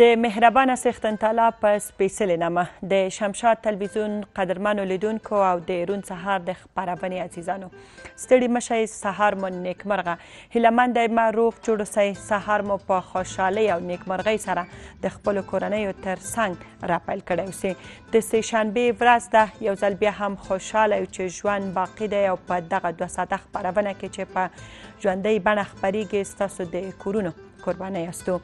د مهربانه سیختن تالا په سپیشل نامه د شمشاد تلویزیون قدرمنو لیدونکو او د رون سهار د خبرونه عزیزانو ستړي مشه سهار مو نیکمرغه هلمند ما روغ جوړ سي سهار مو په خوشحالي او نیکمرغي سره د خپل کورنۍ تر څنګ راپیل کړئ سي د سه شنبه ورځ ده یو ځل بیا هم خوشاله چې ژوند باقی دی او په دغه دوه ساعته خبرونه کې چې په ژوندۍ بڼه خبريږي ستاسو د کورونو قربانه یاستو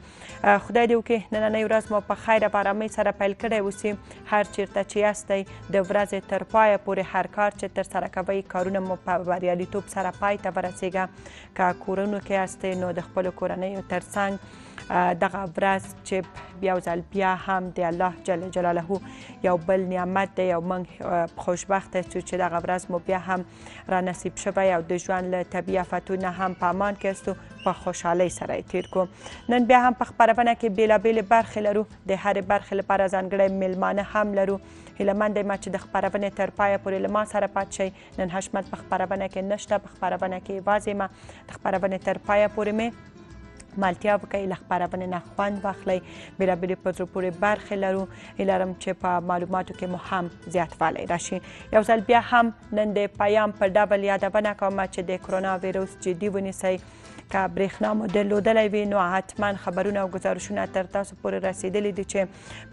خدای دې وکړي نننۍ ورځ مو په خیر په آرامۍ سره پیل کړی اوسئ هر چیرته چې یاستئ د ورځې تر پایه پورې هر کار چې تر سره کوئ کارونه مو په بریالیتوب سره پای ته ورسیږه که کورونو کې یاستئ نو د خپل کورنۍ تر څنګ دغه ورځ چې بیا ځل بیا هم د الله جل جلاله یو بل نعمت دی او موږ خوشبخت یو چې دغه ورځ مو بیا هم را نصیب شوه او د ژوند له طبي آفتونو هم په امان کې په خوشحالۍ سره تیر کو نن بیا هم په خبرونه کې بیلابیل برخې لرو د هر برخې لپاره ځانګړي میلمانه هم لرو هیلمند ما چې د خبرونه تر پایه پورې لما سره پات شي نن حشمت په خبرونه کې نشته په خبرونه کې واځي ما د خبرونه تر پایه پورې مې مالتیا وکړئ له خبرونه نه خوند واخلئ بیلابیلې پترو پورې برخې لرو هیله لرم چې په معلوماتو کې مو هم زیاتوالی راشي یو ځل بیا هم نن د پیام په ډبل یادونه کوم چې د کرونا ویروس جدي ونیسئ که برېښنا مو درلودلی وي نو حتما خبرونه او گزارشونه تر تاسو پورې رسیدلی دي چې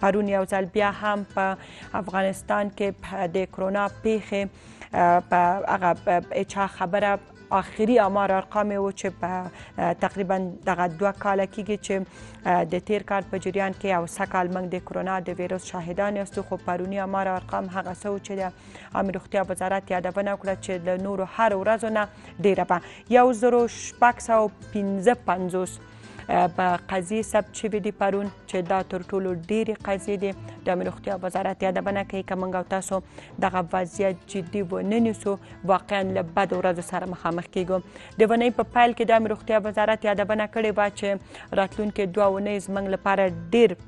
پرون یو ځل بیا هم په افغانستان کې د کرونا پیښې په هغه هیچا خبره آخري امار ارقام و چې تقریبا دغه دوه کال کېږي چې د تیر کال په جریان کې او سکال موږ د کرونا د وایروس شاهدان یاستو خو پرونی امار ارقام هغه څه چې د امر روغتیا وزارت یادونه کړه چې د نورو هر ورځ نه ډیره په 1 زرو شپږ سو 1550 په قضیه سب چې وی دي پرون چې دا تر ټولو ډیره قضیه دي د ملوختیا وزارت یادونه کوي کومه تاسو دغه وضعیت جدي و نه نیسو واقعا له بد ورځو سره مخامخ کیږو د ونې په پایل کې د ملوختیا وزارت یادونه کړې و چې راتلونکو دوه ونې زمنګ لپاره ډیر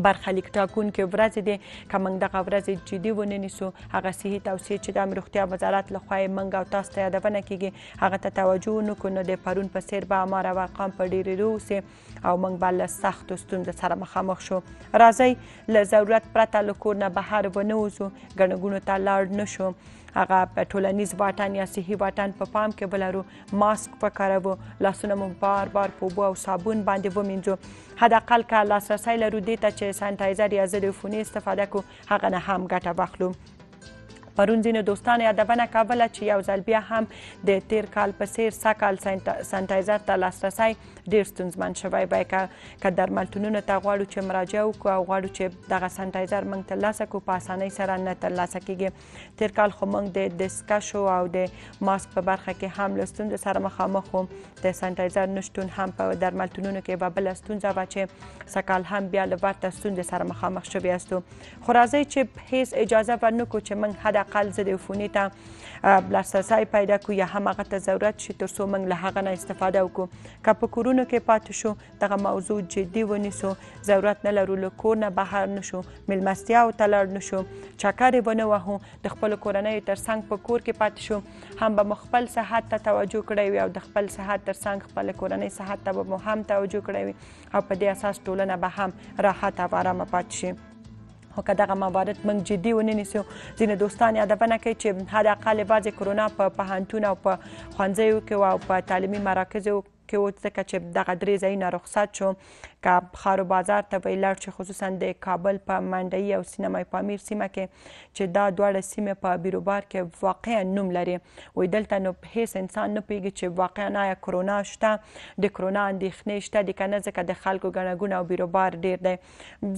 برخلیک ټاکونکې ورځ دی که موږ دغه ورځ جدي ونه نیسو هغه صحي توصیې چې د روغتیا وزارت له خوا یې موږ او تاسو ته یادونه کیږي هغه ته توجه ونکړو نو د پرون په څیر به امار او ارقام په ډېرېدو اوسي او موږ به له سختو ستونزو سره مخامخ شو راځئ له ضرورت پرته له کور نه بهر ونه وځو ګڼه ګوڼو ته لاړ نه شو هغه ټولنیز واټن یا صحي واټن په پا پام کې بلرو ماسک وکاروو لاسونه مو بار بار په بو او صابون باندې ومینځو حداقل که لاسرسی لرو دې ته چې سانټایزر یا ضد عفوني استفاده کو هغه نه هم ګټه واخلو پرون ځینې دوستان یادونه کوله چې یو ځل بیا هم د تیر کال په څیر سا کال سانټایزر ته لاسرسی ډېر ستونزمن شوی به که درملتونونو ته غواړو چې مراجعه وکړو او غواړو چې دغه سانټایزر موږ ترلاسه کړو په اسانۍ سره نه ترلاسه کیږي تیر کال خو موږ د دسکشو او د ماسک په برخه کې هم له ستونزو سره مخامخ وو د سانټایزر نشتون هم په درملتونونو کې به بله ستونزه وه چې سکال هم بیا له ورته ستونزې سره مخامخ شوي یاستو خو راځئ چې هیڅ اجازه ورنکړو چې موږ هدف حداقل زه د فونې ته لاسرسی پیدا کړو یا هم هغه ته ضرورت شي تر څو موږ له هغه نه استفاده وکړو که په کورونو کې پاتې شو دغه موضوع جدي ونیسو ضرورت نه لرو له کور نه بهر نشو میلمستیاو ته لاړ نشو چکرې ونه وهو د خپل کورنۍ ترڅنګ په کور کې پاتې شو هم به مو خپل صحت ته توجه کړی وي او د خپل صحت ترڅنګ خپل کورنۍ صحت ته به مو هم توجه کړی وي او په دې اساس ټولنه به هم راحت او آرامه پاتې شي خو که دغه مبارد موږ جدي ونه نیسو ځینې دوستان یادونه کوي چې حد اقل بعضې کرونا په پوهنتون او په ښوونځیو کې او په تعلیمي مراکزو کې و ځکه چې دغه درې ځایونه رخصت شو که خارو بازار ته ویل چې خصوصا د کابل په منډي او سینمای پامیر سیمه کې چې دا دواړه سیمه په بیروبار کې واقعا نوم لري وې دلته نو هیڅ انسان نه پیږي چې واقعا یا کرونا شته د کرونا اندېښنې شته د کنه ځکه د خلکو ګڼګونه او بیروبار ډیر دی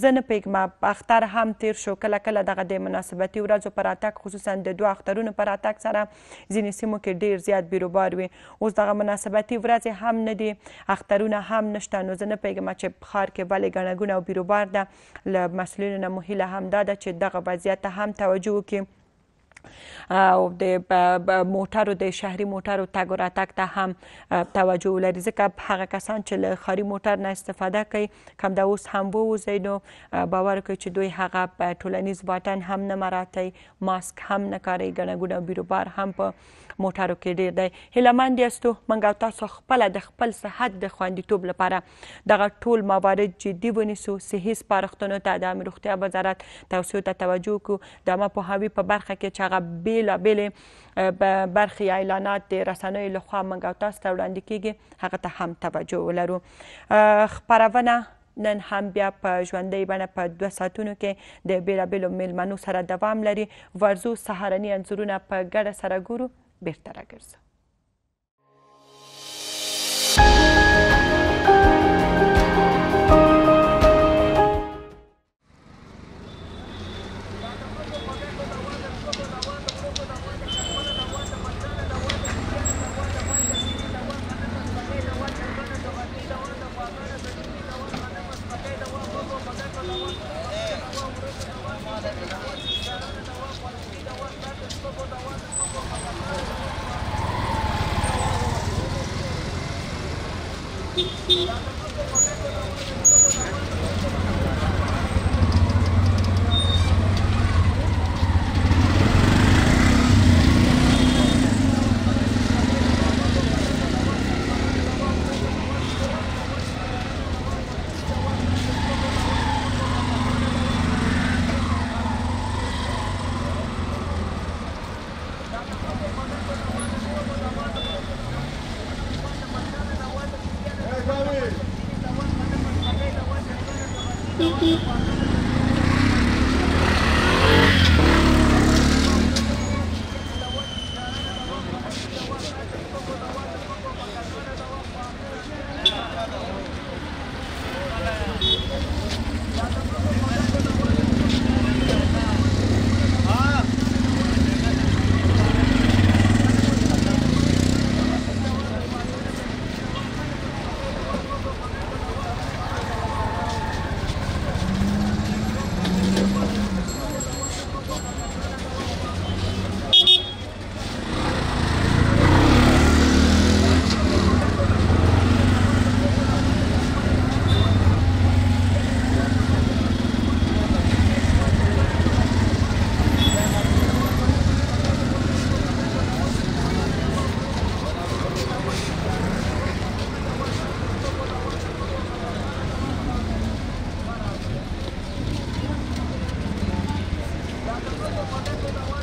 زه نه پیګم اختر هم تیر شو کله کله دغه د مناسبتي ورځو پر اتاک خصوصا د دوه اخترونو پر اتاک سره ځینې سیمو کې ډیر زیات بیروبار وي اوس دغه مناسبتي ورځې هم نه دي اخترونه هم نشته نو زه نه پیګم چې ښار کې بلې ګڼه ګوڼه او بیروبار ده له مسؤلینو نه مو هیله هم دا ده چې دغه وضعیت ته هم توجه وکړي او د موټرو د شهري موټرو تګ او راتګ ته هم توجه ولري ځکه هغه کسان چې له ښاري موټر نه استفاده کوي کم د اوس هم ووځي نو باور کوي چې دوی هغه ټولنیز واټن هم نه مراتی ماسک هم نه کاروي ګڼه ګوڼه بیروبار هم په موټرو کې ډیر دی هله مند یاستو منګ او تاسو خپل د خپل صحت د خوندیتوب لپاره دغه ټول موارد جدي ونیسو صحي سپارښتنو ته د روغتیا وزارت توصیو ته توجه وکړو د ما په هوی په برخه کې چې هغه بیلابیلې برخې اعلانات د رسنیو لخوا منګ او تاسو ته وړاندې کیږي هغه ته هم توجه ولرو خبرونه نن هم بیا په ژوندۍ بڼه په دوه ساعتونو کې د بیلابیلو میلمنو سره دوام لري ورزو سهارني انځورونه په ګډه سره ګورو berta Yeah.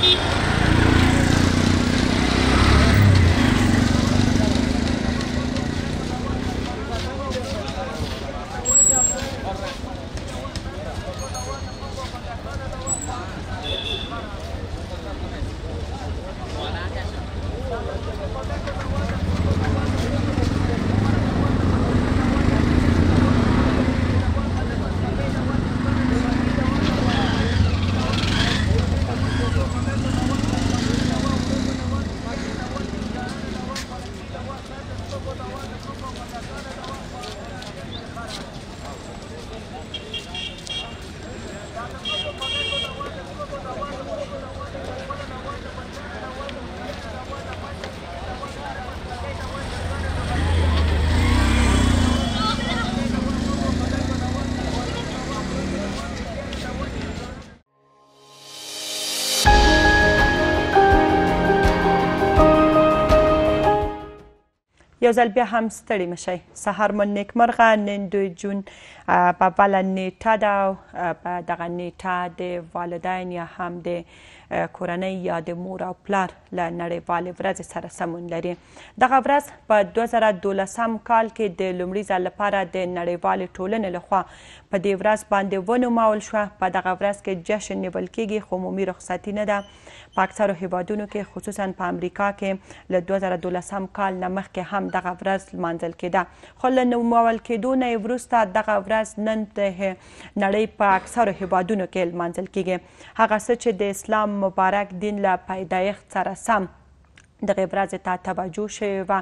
に یو ځل بیا هم ستړي مشي سهار مو نیکمرغه نن دوی جون په بل نیټه دا په دغه نیټه د والدین یا هم د کورنۍ یا د مور او پلار له نړیوالې ورځې سره سمون لري دغه ورځ په 2012 کال کې د لومړي ځل لپاره د نړیوالې ټولنې لخوا په دې ورځ باندې ونومول شوه په دغه ورځ کې جشن نیول کېږي خو عمومي رخصتي نه ده په اکثرو هیوادونو کې خصوصا په امریکا کې له 2012 کال نه مخکې هم دغه ورځ لمانځل کېده خو له نومول کېدو نه وروسته دغه ورځ نن د نړۍ په اکثرو هیوادونو کې لمانځل کېږي هغه څه چې د اسلام مبارک دین له پیدایښت سره سم دغه ورځ ته توجه شوی و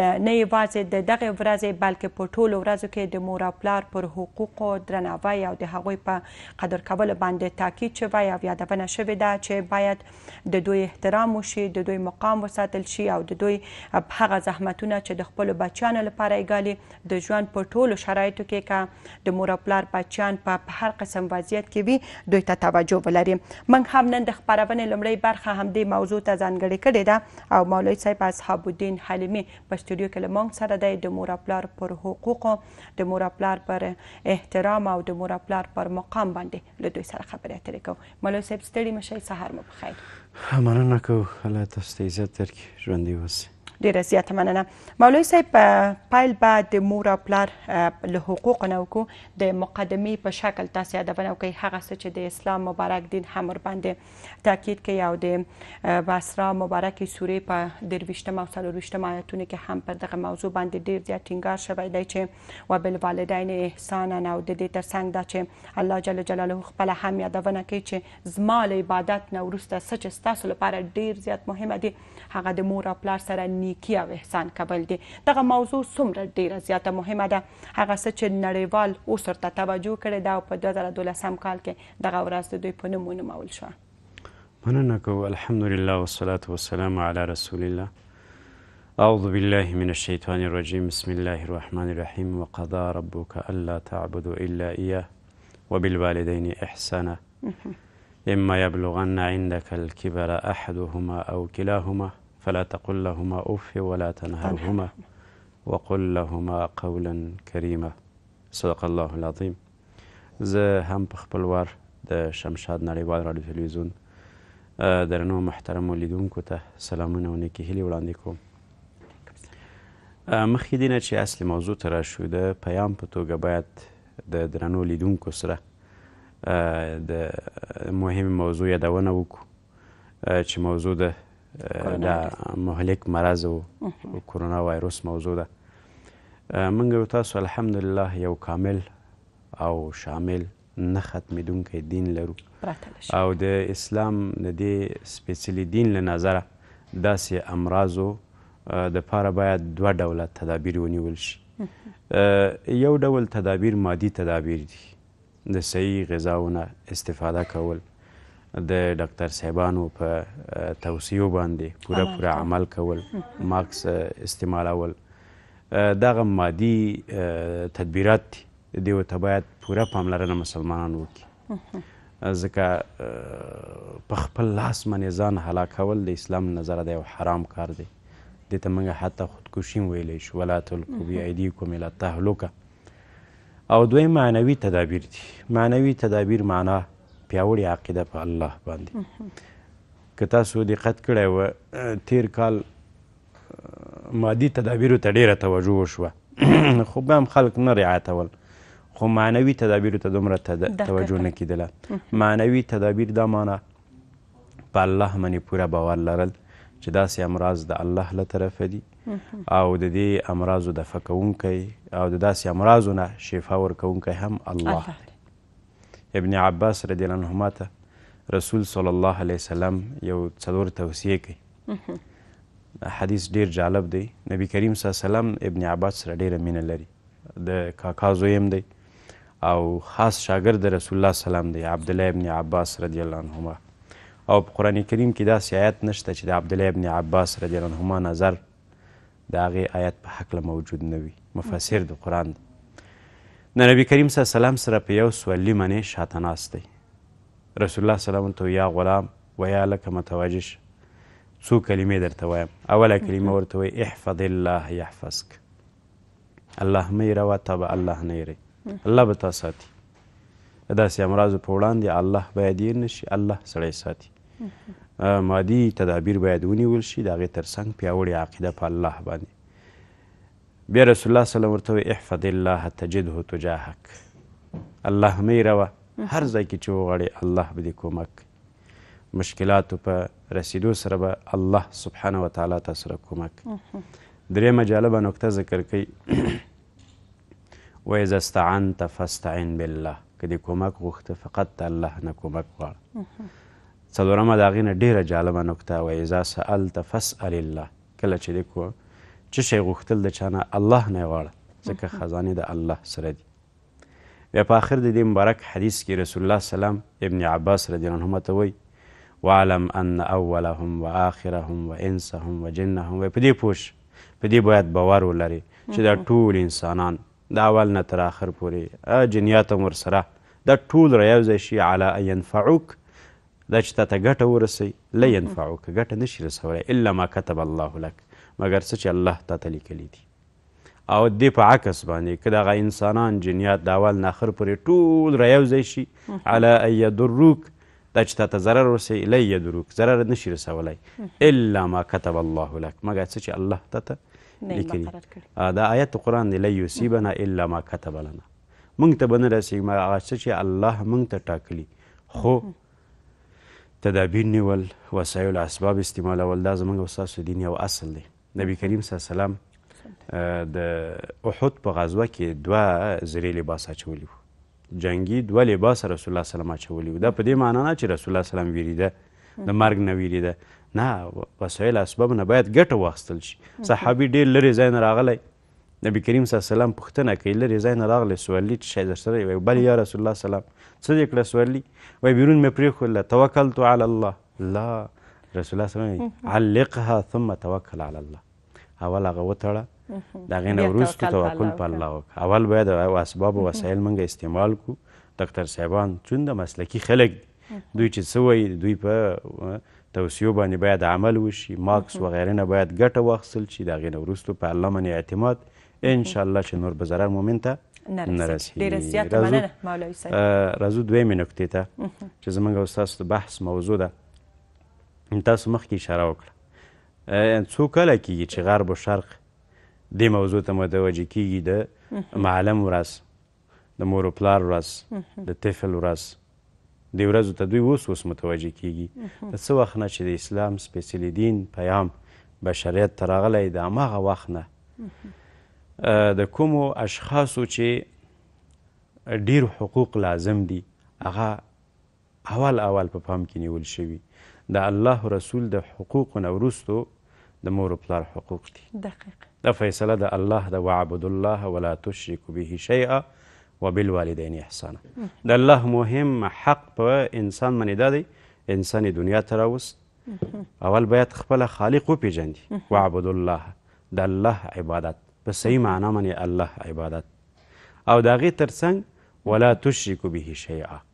د نه یوازې د دغه ورځ بلکې په ټولو ورځو کې د مور او پلار پر حقوقو درناوی او د هغوی په قدر کولو باندې تاکید شوی او یادونه شوې ده چې باید د دوی احترام وشي د دوی مقام وساتل شي او د دوی هغه زحمتونه چې د خپل بچیانو لپاره یې ګالي د ژوند په ټولو شرایطو کې که د مور او پلار بچیان په هر قسم وضعیت کې وي دوی ته توجه ولري موږ هم نن د خبرونې لمړۍ برخه هم دې موضوع ته ځانګړې کړې ده او مولوی صاحب اصحاب الدین حلیمی په استودیو کې لمونږ سره دی د مور پلار پر حقوقو د مور پلار پر احترام او د مور پلار پر مقام باندې له دوی سره خبرې اترې کوو مولوی صاحب ستړي مشي سهار مو بخیر مننه کوو الله تاسو ته عزت درکړي ژوندي اوسئ ډیره زیاته مننه مولوي صاحب په پایل به د مور او پلار له حقوقو نه وکړو د مقدمې په شکل تاسې یادونه وکړئ هغه څه چې د اسلام مبارک دین هم ورباندې تاکید کوي او د بصره مبارکې سورې په درویشتم او څلرویشتم آیتونو کې هم پر دغه موضوع باندې ډیر زیات ټینګار شوی دی چې وبالوالدین احسانا او د دې ترڅنګ دا چې الله جل جلاله خپل هم یادونه کوي چې زما عبادت نه ورسته سچ ستاسو لپاره ډیر زیات مهمه دي هغه د مور او پلار سره نیکی او احسان کول دي دغه موضوع څومره ډیره زیاته مهمه ده هغه څه چې نړیوال اوسر ته توجه کړي دا په 2012 کال کې دغه ورځ د دوی په نوم ونومول شو مننه کو الحمدلله والصلاه والسلام علی رسول الله أعوذ بالله من الشيطان الرجيم بسم الله الرحمن الرحيم وقضى ربك ألا تعبد إلا إياه وبالوالدين إحسانا إما يبلغن عندك الكبر أحدهما أو كلاهما فلا تقل لهما أف ولا تنهرهما وقل لهما قولا کریمه صدق الله العظیم زه هم په خپل وار د شمشاد نړیوال راډیو تلویزیون درنو محترمو لیدونکو ته سلامونه او نیکې هیلې وړاندې کوم مخکې دې نه چې اصلي موضوع ته راشو د پیام په توګه باید د درنو لیدونکو سره د مهمې موضوع یادونه وکړو چې موضوع د د مهلک مرض او کورونا وایروس موضوع ده موږ یو تاسو الحمدلله یو کامل او شامل نه ختمیدونکی دین لرو او د اسلام د دې سپیڅلي دین له نظره داسې امراضو د پاره باید دوه ډوله تدابیر ونیول شي یو ډول تدابیر مادي تدابیر دي د صحیح غذاونه استفاده کول د ډاکټر صاحبانو په توصیو باندې پوره پوره عمل کول ماکس استعمالول دغه مادي تدبیرات دی ته باید پوره پاملرنه مسلمانان وکړي ځکه په خپل لاس باندې ځان هلاکول د اسلام نظر دی او حرام کار دی دې ته موږ حتی خودکشي ویلی شو ولا تلقوا بایدیکم الی التهلکه او دوی معنوي تدابیر دي معنوي تدابیر معنا پیاوړی عقیده په الله باندې که تاسو دقت کړی و تیر کال مادي تدابیرو ته ډیره توجه وشوه خو به هم خلک نه رعایتول خو معنوي تدابیرو ته دومره توجه نه کیدله معنوي تدابیر دا معنا په الله باندې پوره باور لرل چې داسې امراض د الله له طرفه دي او د دې امراضو دفع کوونکی او د داسې امراضو نه شفا ورکوونکی هم الله دی ابن عباس رضی الله عنهما ته رسول صلی الله علیه وسلم یو څلور توصیه کوي حدیث ډیر جالب دی نبی کریم صلی الله علیه وسلم ابن عباس سره ډیره مینه لري د کاکا زویم دی او خاص شاګرد د رسول الله سلام دی عبد الله ابن عباس رضی الله عنهما او په قران کریم کې داسې آیت نشته چې د عبد الله ابن عباس رضی الله عنهما نظر د هغې آیت په حکله موجود نه وي مفسر د قرآن دی نبی کریم صلی الله سلام سره په یو سولی منې شاته ناست دی رسول الله سلام ته یا غلام ویا لکه متواجه شه څو کلمې درته وایم اوله کلمه ورته وایي احفظ الله یحفظک الله مه یې روا ته به الله نه یری الله به تا ساتي داسې امراضو په وړاندې الله باید یې نه شي الله سړی ساتي مادي تدابیر باید ونیول شي د هغې تر څنګ پیاوړې عقیده په الله باندې بیا رسول الله سلام ورته وی احفظ الله تجده تجاهک الله مې روه هر ځای کې چې وغواړې الله به دې کومک مشکلاتو په رسیدو سره به الله سبحانه وتعالی تا سره کومک درېیمه جالبه نکته ذکر کوي وإذا استعنت فاستعن بالله که دې کومک غوښته فقط د الله نه کومک غواړه څلورمه د هغې نه ډېره جالبه نکته وإذا سألت فاسأل الله کله چې دې چې شی غوښتل د چانه الله نه غواړه ځکه خزانه د الله سره دي بیا په آخر د دې مبارک حدیث کې رسول الله سلام ابن عباس رضی الله عنهما ته وایي وعلم ان اولهم واخرهم وانسهم وجنهم په دې پوش په دې باید باور ولري چې دا ټول انسانان د اول نه تر آخر پورې جنیات هم ورسره دا ټول رایوځی شي علی ان ینفعوک دا چې تا ته ګټه ورسوي لا ینفعوک ګټه نشي رسولی الا ما کتب الله لک مګر څه چې الله تاته لیکلي دي او دې په عکس باندې که دغه انسانان جنیات د اول نه اخر پورې ټول رایوځی شي علی ان یدروک دا چې تاته ضرر ورسوي الی یدروک ضرر نشي رسولی الا ما کتب الله لک مګر څه چې الله تاته لیکلي دا آیت قرآن دی لن یصیبنا الا ما کتب لنا موږ ته به نه رسیږي مګر هغه څه چې الله موږ ته ټاکلي خو تدابیر نیول وسایل اسباب استعمالول دا زموږ ستاسو دین یو اصل دی نبی کریم صلی الله علیه وسلم د احد په غزوه کې دوه زری لباس اچولی وو جنگي دوه لباس رسول الله صلی الله علیه وسلم اچولی وو دا په دې معنا نه چې رسول الله صلی الله علیه وسلم ویریده د مرګ نه ویریده نه وسایل اسباب نه باید ګټه واخیستل شي صحابي ډېر لرې ځای نه راغلی نبی کریم صلی الله علیه وسلم پوښتنه کوي لرې ځای نه راغلی سوالي چې شی درسره وایي بل یا رسول الله سلام څه دې کړه سوالي وایي بیرون مې پرېښودله توکلتو علی الله الله رسول الله سلام علقها ثم توکل علی الله اول هغه وتړه د هغې نه وروستو توکل په الله وکړه اول باید اسباب او وسایل موږ استعمال کو ډاکټر صاحبان چون د مسلکي خلک دوی چې څه وایي دوی په توصیو باندې باید عمل وشي مارکس وغیره نه باید ګټه واخیستل شي د هغې نه وروستو په الله باندې اعتماد انشاءالله چې نور به ضرر مومن ته نرسي راځو دویمې نکتې ته چې زموږ او ستاسو د بحث موضوع ده تاسو مخکې اشاره وکړه څو کاله کېږي چې غرب او شرق دې موضوع ته متوجه کېږي د معلم ورځ د مور و پلار ورځ د طفل ورځ دې ورځو ته دوی اوس اوس متوجه کېږي د څه وخت نه چې د اسلام سپېڅلي دین پیام بشریت ته راغلی د هماغه وخت نه د کومو اشخاصو چې ډیر حقوق لازم دي هغه اول اول په پا پام کې نیول شوي د الله رسول د حقوق نه وروستو د مور او پلار حقوق دي دقیق دا فیصله د الله د وعبد الله ولا تشرکو به شیئا وبالوالدین احسانا د الله مهم حق په انسان باندې دا دی انسان دنیا ته راوست اول باید خپل خالق وپیژندي وعبد الله د الله عبادت په صحیح معنا باندې الله عبادت او د هغې تر څنګ ولا تشرکو به شیئا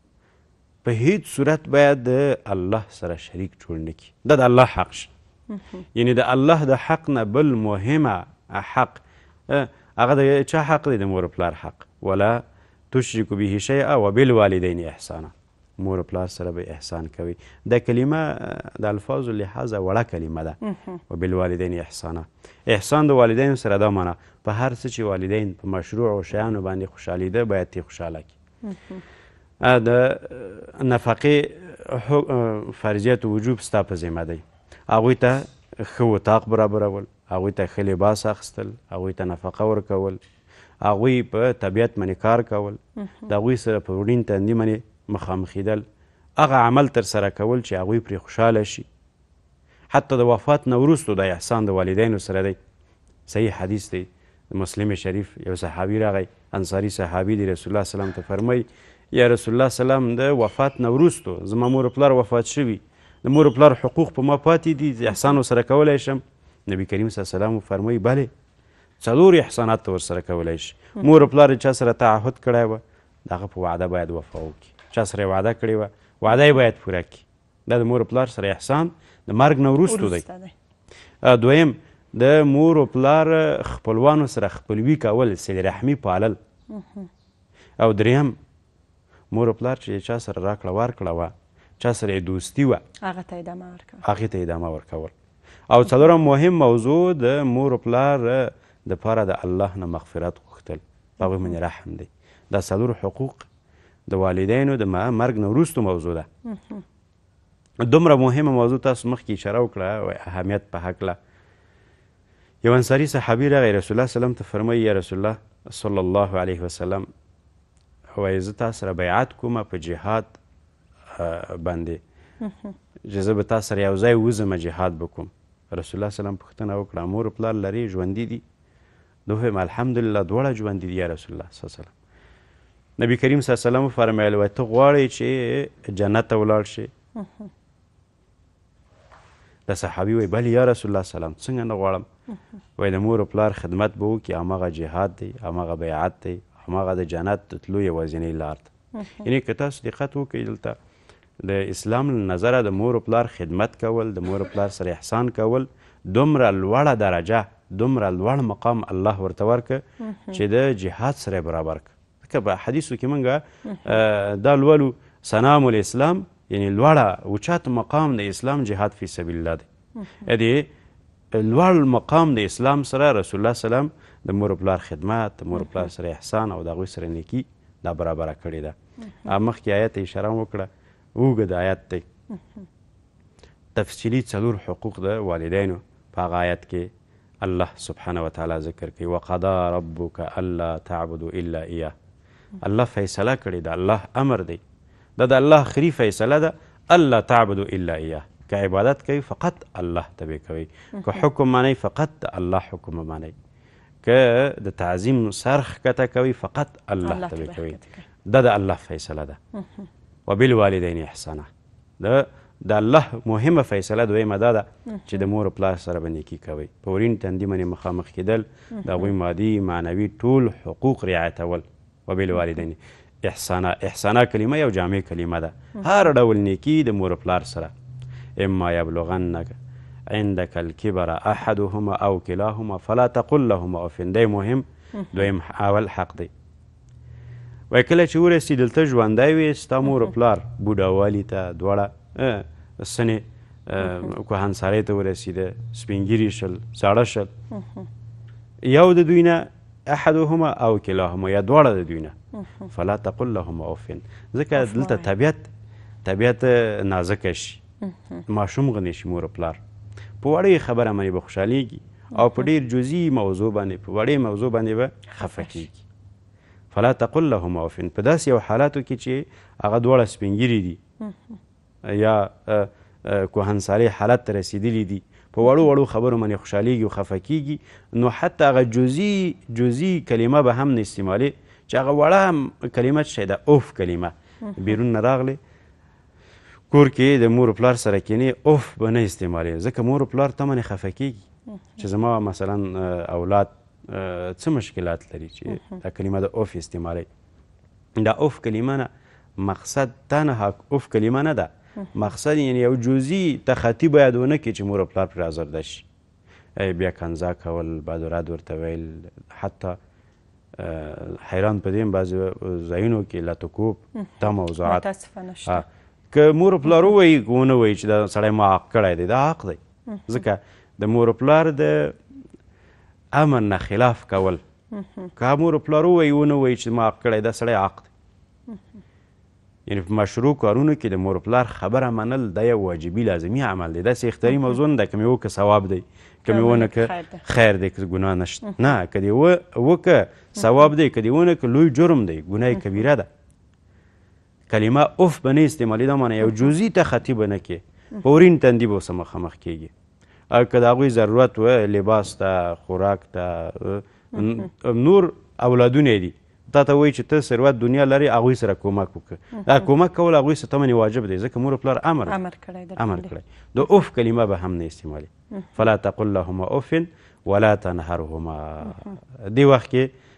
په هیڅ صورت باید د الله سره شریک جوړ نه کړي دا د الله حق شي یعنی د الله د حق نه بل مهمه حق هغه د چا حق دی د مور پلار حق ولا تشرکو به شیئا وبالوالدین احسانا مور پلار سره به احسان کوي دا کلمه د الفاظو لحاظه وړه کلمه ده وبالوالدین احسانا احسان د والدینو سره دا معنا په هر څه چې والدین په مشروع او شیانو باندې خوشحالیده باید تی خوشحاله کړي د نفقې فرضیت وجوب ستا په ذمه دی هغوی ته ښه اتاق برابرول هغوی ته ښه لباس اخیستل هغوی ته نفقه ورکول هغوی په طبیعت منې کار کول د هغوی سره په وړین تندي منې مخامخېدل هغه عمل تر سره کول چې هغوی پرې خوشحاله شي حتی د وفات نه وروستو دا احسان د والدینو سره دی صحیح حدیث دی مسلم شریف یو صحابي راغی انصاري صحابي دی رسول الله سلام ته فرمایي یا رسول الله سلام د وفات نه وروستو زما مور پلار وفات شوي د مور پلار حقوق په ما پاتې دي احسان ورسره کولی شم نبی کریم صلی الله علیه فرمایي بله څلور احسانات ته ورسره کولی شي مور پلار چا سره تعهد کړی و د هغه په وعده باید وفا وکړي چا سره وعده کړې وه وعده یې باید پوره کړي دا د مور پلار سره احسان د مرګ نه وروستو دی دویم د مور پلار خپلوانو سره خپلوي کول سل رحمي پالل او دریم مور او پلار چې چا سره راکړه ورکړه وه چا سره یې دوستي وه هغه ته ادامه ورکول هغې ته ادامه ورکول او څلورم مهم موضوع د مور او پلار دپاره د الله نه مغفرت غوښتل په هغوی باندې رحم دی دا څلور حقوق د والدینو د مرګ نه وروستو موضوع ده دومره مهمه موضوع تاسو مخکې اشاره وکړه او اهمیت په هکله یو انصاري صحابي راغی رسول الله سلم ته فرمایي یا رسول الله صلی الله علیه وسلم وایي زه تا سره بیعت کوم په جهاد باندې چې زه به تا سره یو ځای وځم جهاد به کوم رسول الله سلام پوښتنه وکړه مور پلار لري ژوندي دي نو هم الحمدلله دواړه ژوندي دي یا رسول الله صلی الله علیه وسلم نبی کریم صلی الله علیه وسلم فرمایل وای ته غواړې چې جنت ته ولاړ شې د صحابي وای بل یا رسول الله سلام څنګه نه غواړم وای د مور پلار خدمت به وکړي هماغه جهاد دی هماغه بیعت دی هماغه د جنت د تلو یوازینۍ لار ده یعنې که تاسو دقت وکړئ دلته د اسلام له نظره د مور پلار خدمت کول د مور پلار سره احسان کول دومره لوړه درجه دومره لوړ مقام الله ورته ورکه چې د جهاد سره برابر که ځکه په حدیثو کې موږ دا لولو سنام الاسلام یعنی لوړه اوچات مقام د اسلام جهاد فی سبیل الله دی د لوړ مقام د اسلام سره رسول الله سلام د مور او پلار خدمت د مور او پلار سره احسان او د هغوی سره نیکي دا برابره کړې ده مخکې آیت ته اشاره وکړه اوږد آیت دی تفصیلی څلور حقوق د والدینو په هغه آیت کې الله سبحانه وتعالی ذکر کوي وقضا ربک الا تعبدوا الا ایاه الله فیصله کړې ده الله امر دی دا د الله خری فیصله ده الله تعبدوا الا ایاه که عبادت کوي فقط الله ته کوي که حکم معنی فقط الله حکم معنی که د تعظیم سرخ کته کوي فقط الله ته کوي دا د الله فیصله ده وبالوالدین احسانا د د الله مهمه فیصله دویمه دا ده چې د مور او پلار سره به نیکي کوي په ورین تندي باندې مخامخ کېدل د هغوی مادي معنوي ټول حقوق رعایتول وبالوالدین احسانا احسانا کلمه یو جامع کلمه ده هر ډول نیکی د مور او پلار سره اما یبلغنک عندك الكبر احدهما او كلاهما فلا تقل لهما افن دی مهم دویم اول حق دی وای کله چې ورسې دلته ژوندی وې ستا مور پلار بوډاوالي ته دواړه سنې کهنسارۍ ته ورسېده سپینګیري شل زاړه شل یو د دوی نه احدهما او کلاهما یا دواړه د دوی نه فلا تقل لهما اوفن ځکه دلته طبیعت طبیعت نازکه شي ماشوم غنی شي مور پلار په وړې خبره باندې به خوشحالیږي او په ډیر جزئی موضوع باندې په وړې موضوع باندې به خفه کیږي فلا تقل لهما اف په داسې یو حالاتو کې چې هغه دواړه سپینګیری دي یا کوهنسالي حالت ته رسیدلی دي په وړو وړو خبرو باندې خوشحالیږي او خفه کیږي نو حتی هغه جزئی جزئی کلمه به هم نه استعمالي چې هغه وړه کلمه شي د اوف کلمه بیرون نه راغلی کور کې د مور پلار سره کینې اوف به نه استعمالي ځکه مور پلار تمه نه خفه کیږي چې زما مثلا اولاد څه مشکلات لري چې دا کلمه د اوف استعمالي دا اوف کلمه نه مقصد تنها اوف کلمه نه ده مقصد یعنی یو جزئی تخطی باید ونه کې چې مور پلار پر آزرده شي بیا کنزا کول بادورات ورته ویل حتی حیران پدیم بعض ځایونو کې لاتوکوب دا موضوعات متاسفانه که مور او پلار ووایي که ونه وایي چې دا سړی ما حق کړی دی دا حق دی ځکه د مور او پلار د امن نه خلاف کول که مور او پلار ووایي ونه وایي چې ما حق کړی دا سړی حق دی یعنی په مشروع کارونو کې د مور پلار خبره منل د یو واجبي لازمي عمل دی داسې اختیاري موضوع نه ده که مې وکړه ثواب دی که مې ونه کړه خیر دی که ګناه نشته نه که دې وکړه ثواب دی که دې ونه کړه لوی جرم دی ګناه کبیره ده کلمه اوف به نه استعمالي دا معنی یو جزئي ته خطي به نه کې پورین تندي به اوسه مخامخ کیږي او که د هغوی ضرورت و لباس ته خوراک ته نور اولادونه دي تا ته وایي چې ته ثروت دنیا لري هغوی سره کومک وکړه دا کومک کول هغوی ستمنې واجب دی ځکه مور پلار امر امر کړی د اوف کلمه به هم نه استعمالي فلا تقل لهما اوف ولا تنهرهما دی وخت کې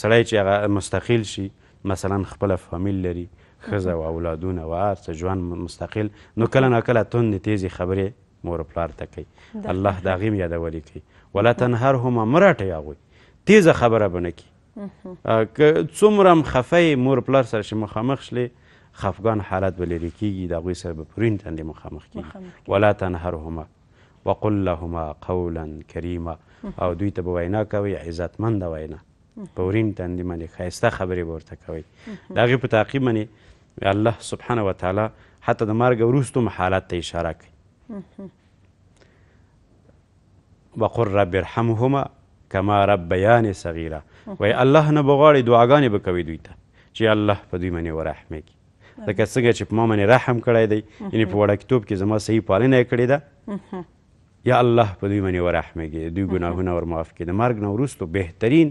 سړی چې هغه مستقل شي مثلا خپله فامیل لري خزه او اولادونه او ارڅه ژوند مستقل نو کله ناکله توندې تیزې خبرې مور پلار ته کوي الله د هغې م یادولې کوي ولا تنهرهما مه راټوي هغوی تیزه خبره به نه کړي که څومره هم خفه مور پلار سره چې مخامخ شلې خفګان حالت به لرې کېږي د هغوی سره به پرین تندې مخامخ کېږي ولا تنهرهما وقل لهما قولا کریما او دوی ته به وینا کوئ عزتمنده وینا په ورین تندې باندې ښایسته خبرې به ورته کوئ د هغې په تعقیب باندې الله سبحانه وتعالی حتی د مرګ وروستو حالات ته اشاره کوي وقل رب ارحمهما کما ربیان صغیره وای الله نه بغواړي دعاګانې به کوي دوی ته چې الله په دوی باندې ورحمېږي ځکه څنګه چې په ما باندې رحم کړی دی یعنې په وړکتوب کې زما صحیح پالنه یې کړې ده یا الله په دوی باندې ورحمېږي دوی ګناهونه ورمعاف کړي د مرګ نه وروستو بهترین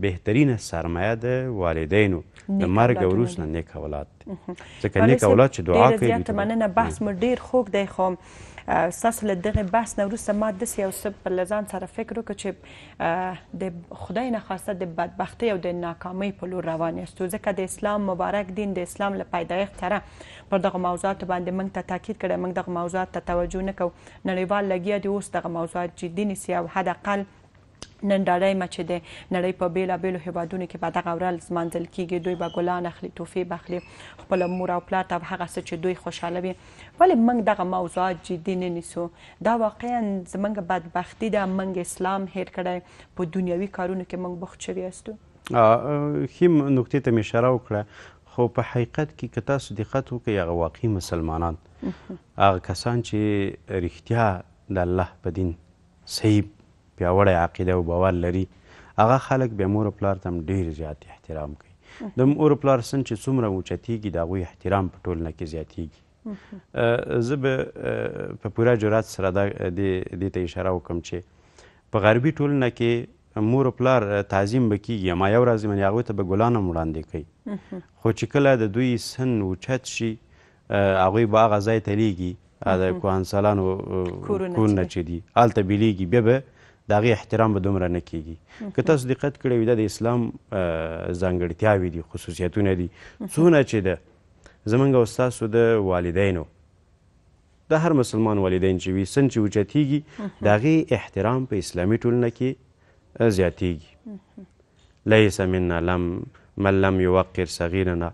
بهترین سرمایه د والدینو د مرګ وروس نه نیک اولاد دي ځکه نیک اولاد چې دعا کوي ډېره زیاته مننه بحث مو ډېر خوږ دی خو ستاسو له دغه بحث نه وروسته ما داسې یو څه په له ځان سره فکر وکړ چې د خدای نه خواسته د بدبختۍ او د ناکامۍ په لور روان یاستو ځکه د اسلام مبارک دین د اسلام له پیدایښت سره پر دغه موضوعاتو باندې موږ ته تاکید کړی موږ دغه موضوعات ته توجه نه کوو نړیوال لګیا دي اوس دغه موضوعات جدي نیسي او حداقل نن ډالۍ مچ د نړۍ په بیلابیلو هیوادونو کې په دغه ورځ منځل کیږي دوی به ګلان اخلي توفي بخلي خپل مور او پلار ته هغه څه چې دوی خوشاله وي ولی موږ دغه موضوعات جدي نه نیسو دا واقعا زمونږ بدبختی ده موږ اسلام هیر کړی په دنیوي کارونو کې موږ بوخت شوي یاستو هم نکتې ته اشاره وکړه خو په حقیقت کې که تاسو دقت وکړئ هغه واقعي مسلمانان هغه کسان چې رښتیا د الله په دین صحیح پیاوړی عقیده او باور لري هغه خلک بیا مور پلار ته هم ډېر زیات احترام کوي د مور پلار سن چې څومره اوچتیږي د هغوی احترام په ټولنه کې زیاتیږي زه به په پوره جرات سره دا دې ته اشاره وکړم چې په غربي ټولنه کې مور پلار تعظیم بکیږي ما یو راځي من هغه ته به ګلان وړاندې کوي خو چې کله د دوی سن اوچت شي هغه به هغه ځای ته لیږي د کوهنسالانو کورونه چې دي هلته بیلیږي بیا به د هغې احترام به دومره نه کیږي که تاسو دقت کړی وي دا د اسلام ځانګړتیاوې دي خصوصیتونه دي څونه چې ده زمونږ او ستاسو د والدینو د هر مسلمان والدین چې وي سن چې اوچتیږي د هغې احترام په اسلامي ټولنه کې زیاتیږي لیس منا لم من لم یوقر صغیرنا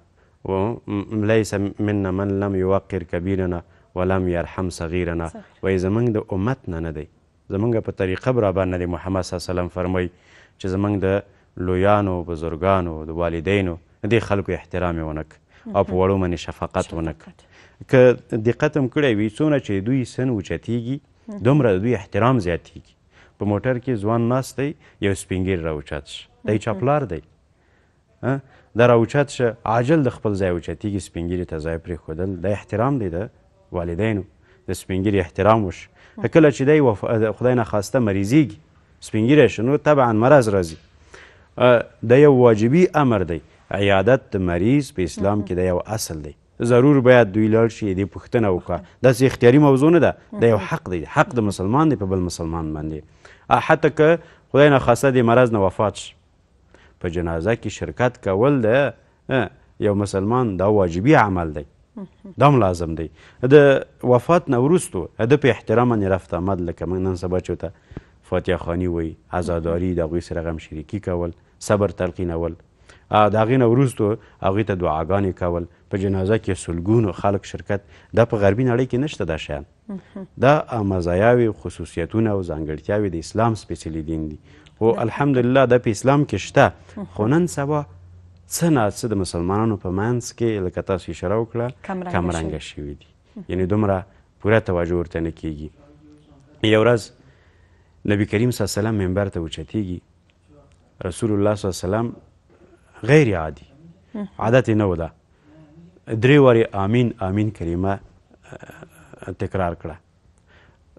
ليس منا من لم يوقر كبيرنا ولم يرحم صغيرنا وای زمنګ د امت نه نه دی زمونږ په طریقه برا باندې محمد صلی الله علیه وسلم فرمای چې زمونږ د لویانو بزرګانو د والدینو دې خلکو احترام ونک او په وړو باندې شفقت ونک که دقت هم کړی وي څونه چې دوی سن اوچتیږي دومره دوی احترام زیاتیږي په موټر کې ځوان ناست دی یو سپینګیر راوچت شي دی چاپلار دی دا راوچت شه عاجل د خپل ځای اوچتیږي سپینګیري ته ځای پرېښودل د احترام دی د والدینو د سپینګیري احترام وشي کله چې دی خدای نه خواسته مریضیږي سپینګیری شي نو طبعا مرض راځي د یو واجبي امر دی عیادت د مریض په اسلام کې د یو اصل دی ضرور باید دوی لاړ شي دې پوښتنه وکړه داسې اختیاري موضوع نه ده دا یو حق دی حق د مسلمان دی په بل مسلمان باندې حتی که خدای نه خواسته دې مرض نه وفات شي په جنازه کې شرکت کول د یو مسلمان دا واجبي عمل دی دا هم لازم دی د وفات نه وروستو د په احترام نه رفت آمد لکه موږ نن سبا چوته فاتحه خانی وی عزاداری د هغوی سره غم شریکي کول صبر تلقینول د هغې نه وروستو هغوی ته دعاګانې کول په جنازه کې سلګونو خلک شرکت دا په غربي نړۍ کې نشته دا شیان دا مزایاوې خصوصیتونه او ځانګړتیاوې د اسلام سپېڅلي دین دي خو الحمدلله دا په اسلام کې شته خو نن سبا څه ناڅه د مسلمانانو په منځ کې لکه تاسو اشاره وکړه کمرنګه شوي دي یعنی دومره پوره توجه ورته نه کیږي یوه ورځ نبی کریم صلی الله علیه وسلم منبر ته اوچتیږي رسول الله صلی الله علیه وسلم غیر عادي عادت یې نه و ده درې وارې آمین آمین کلمه تکرار کړه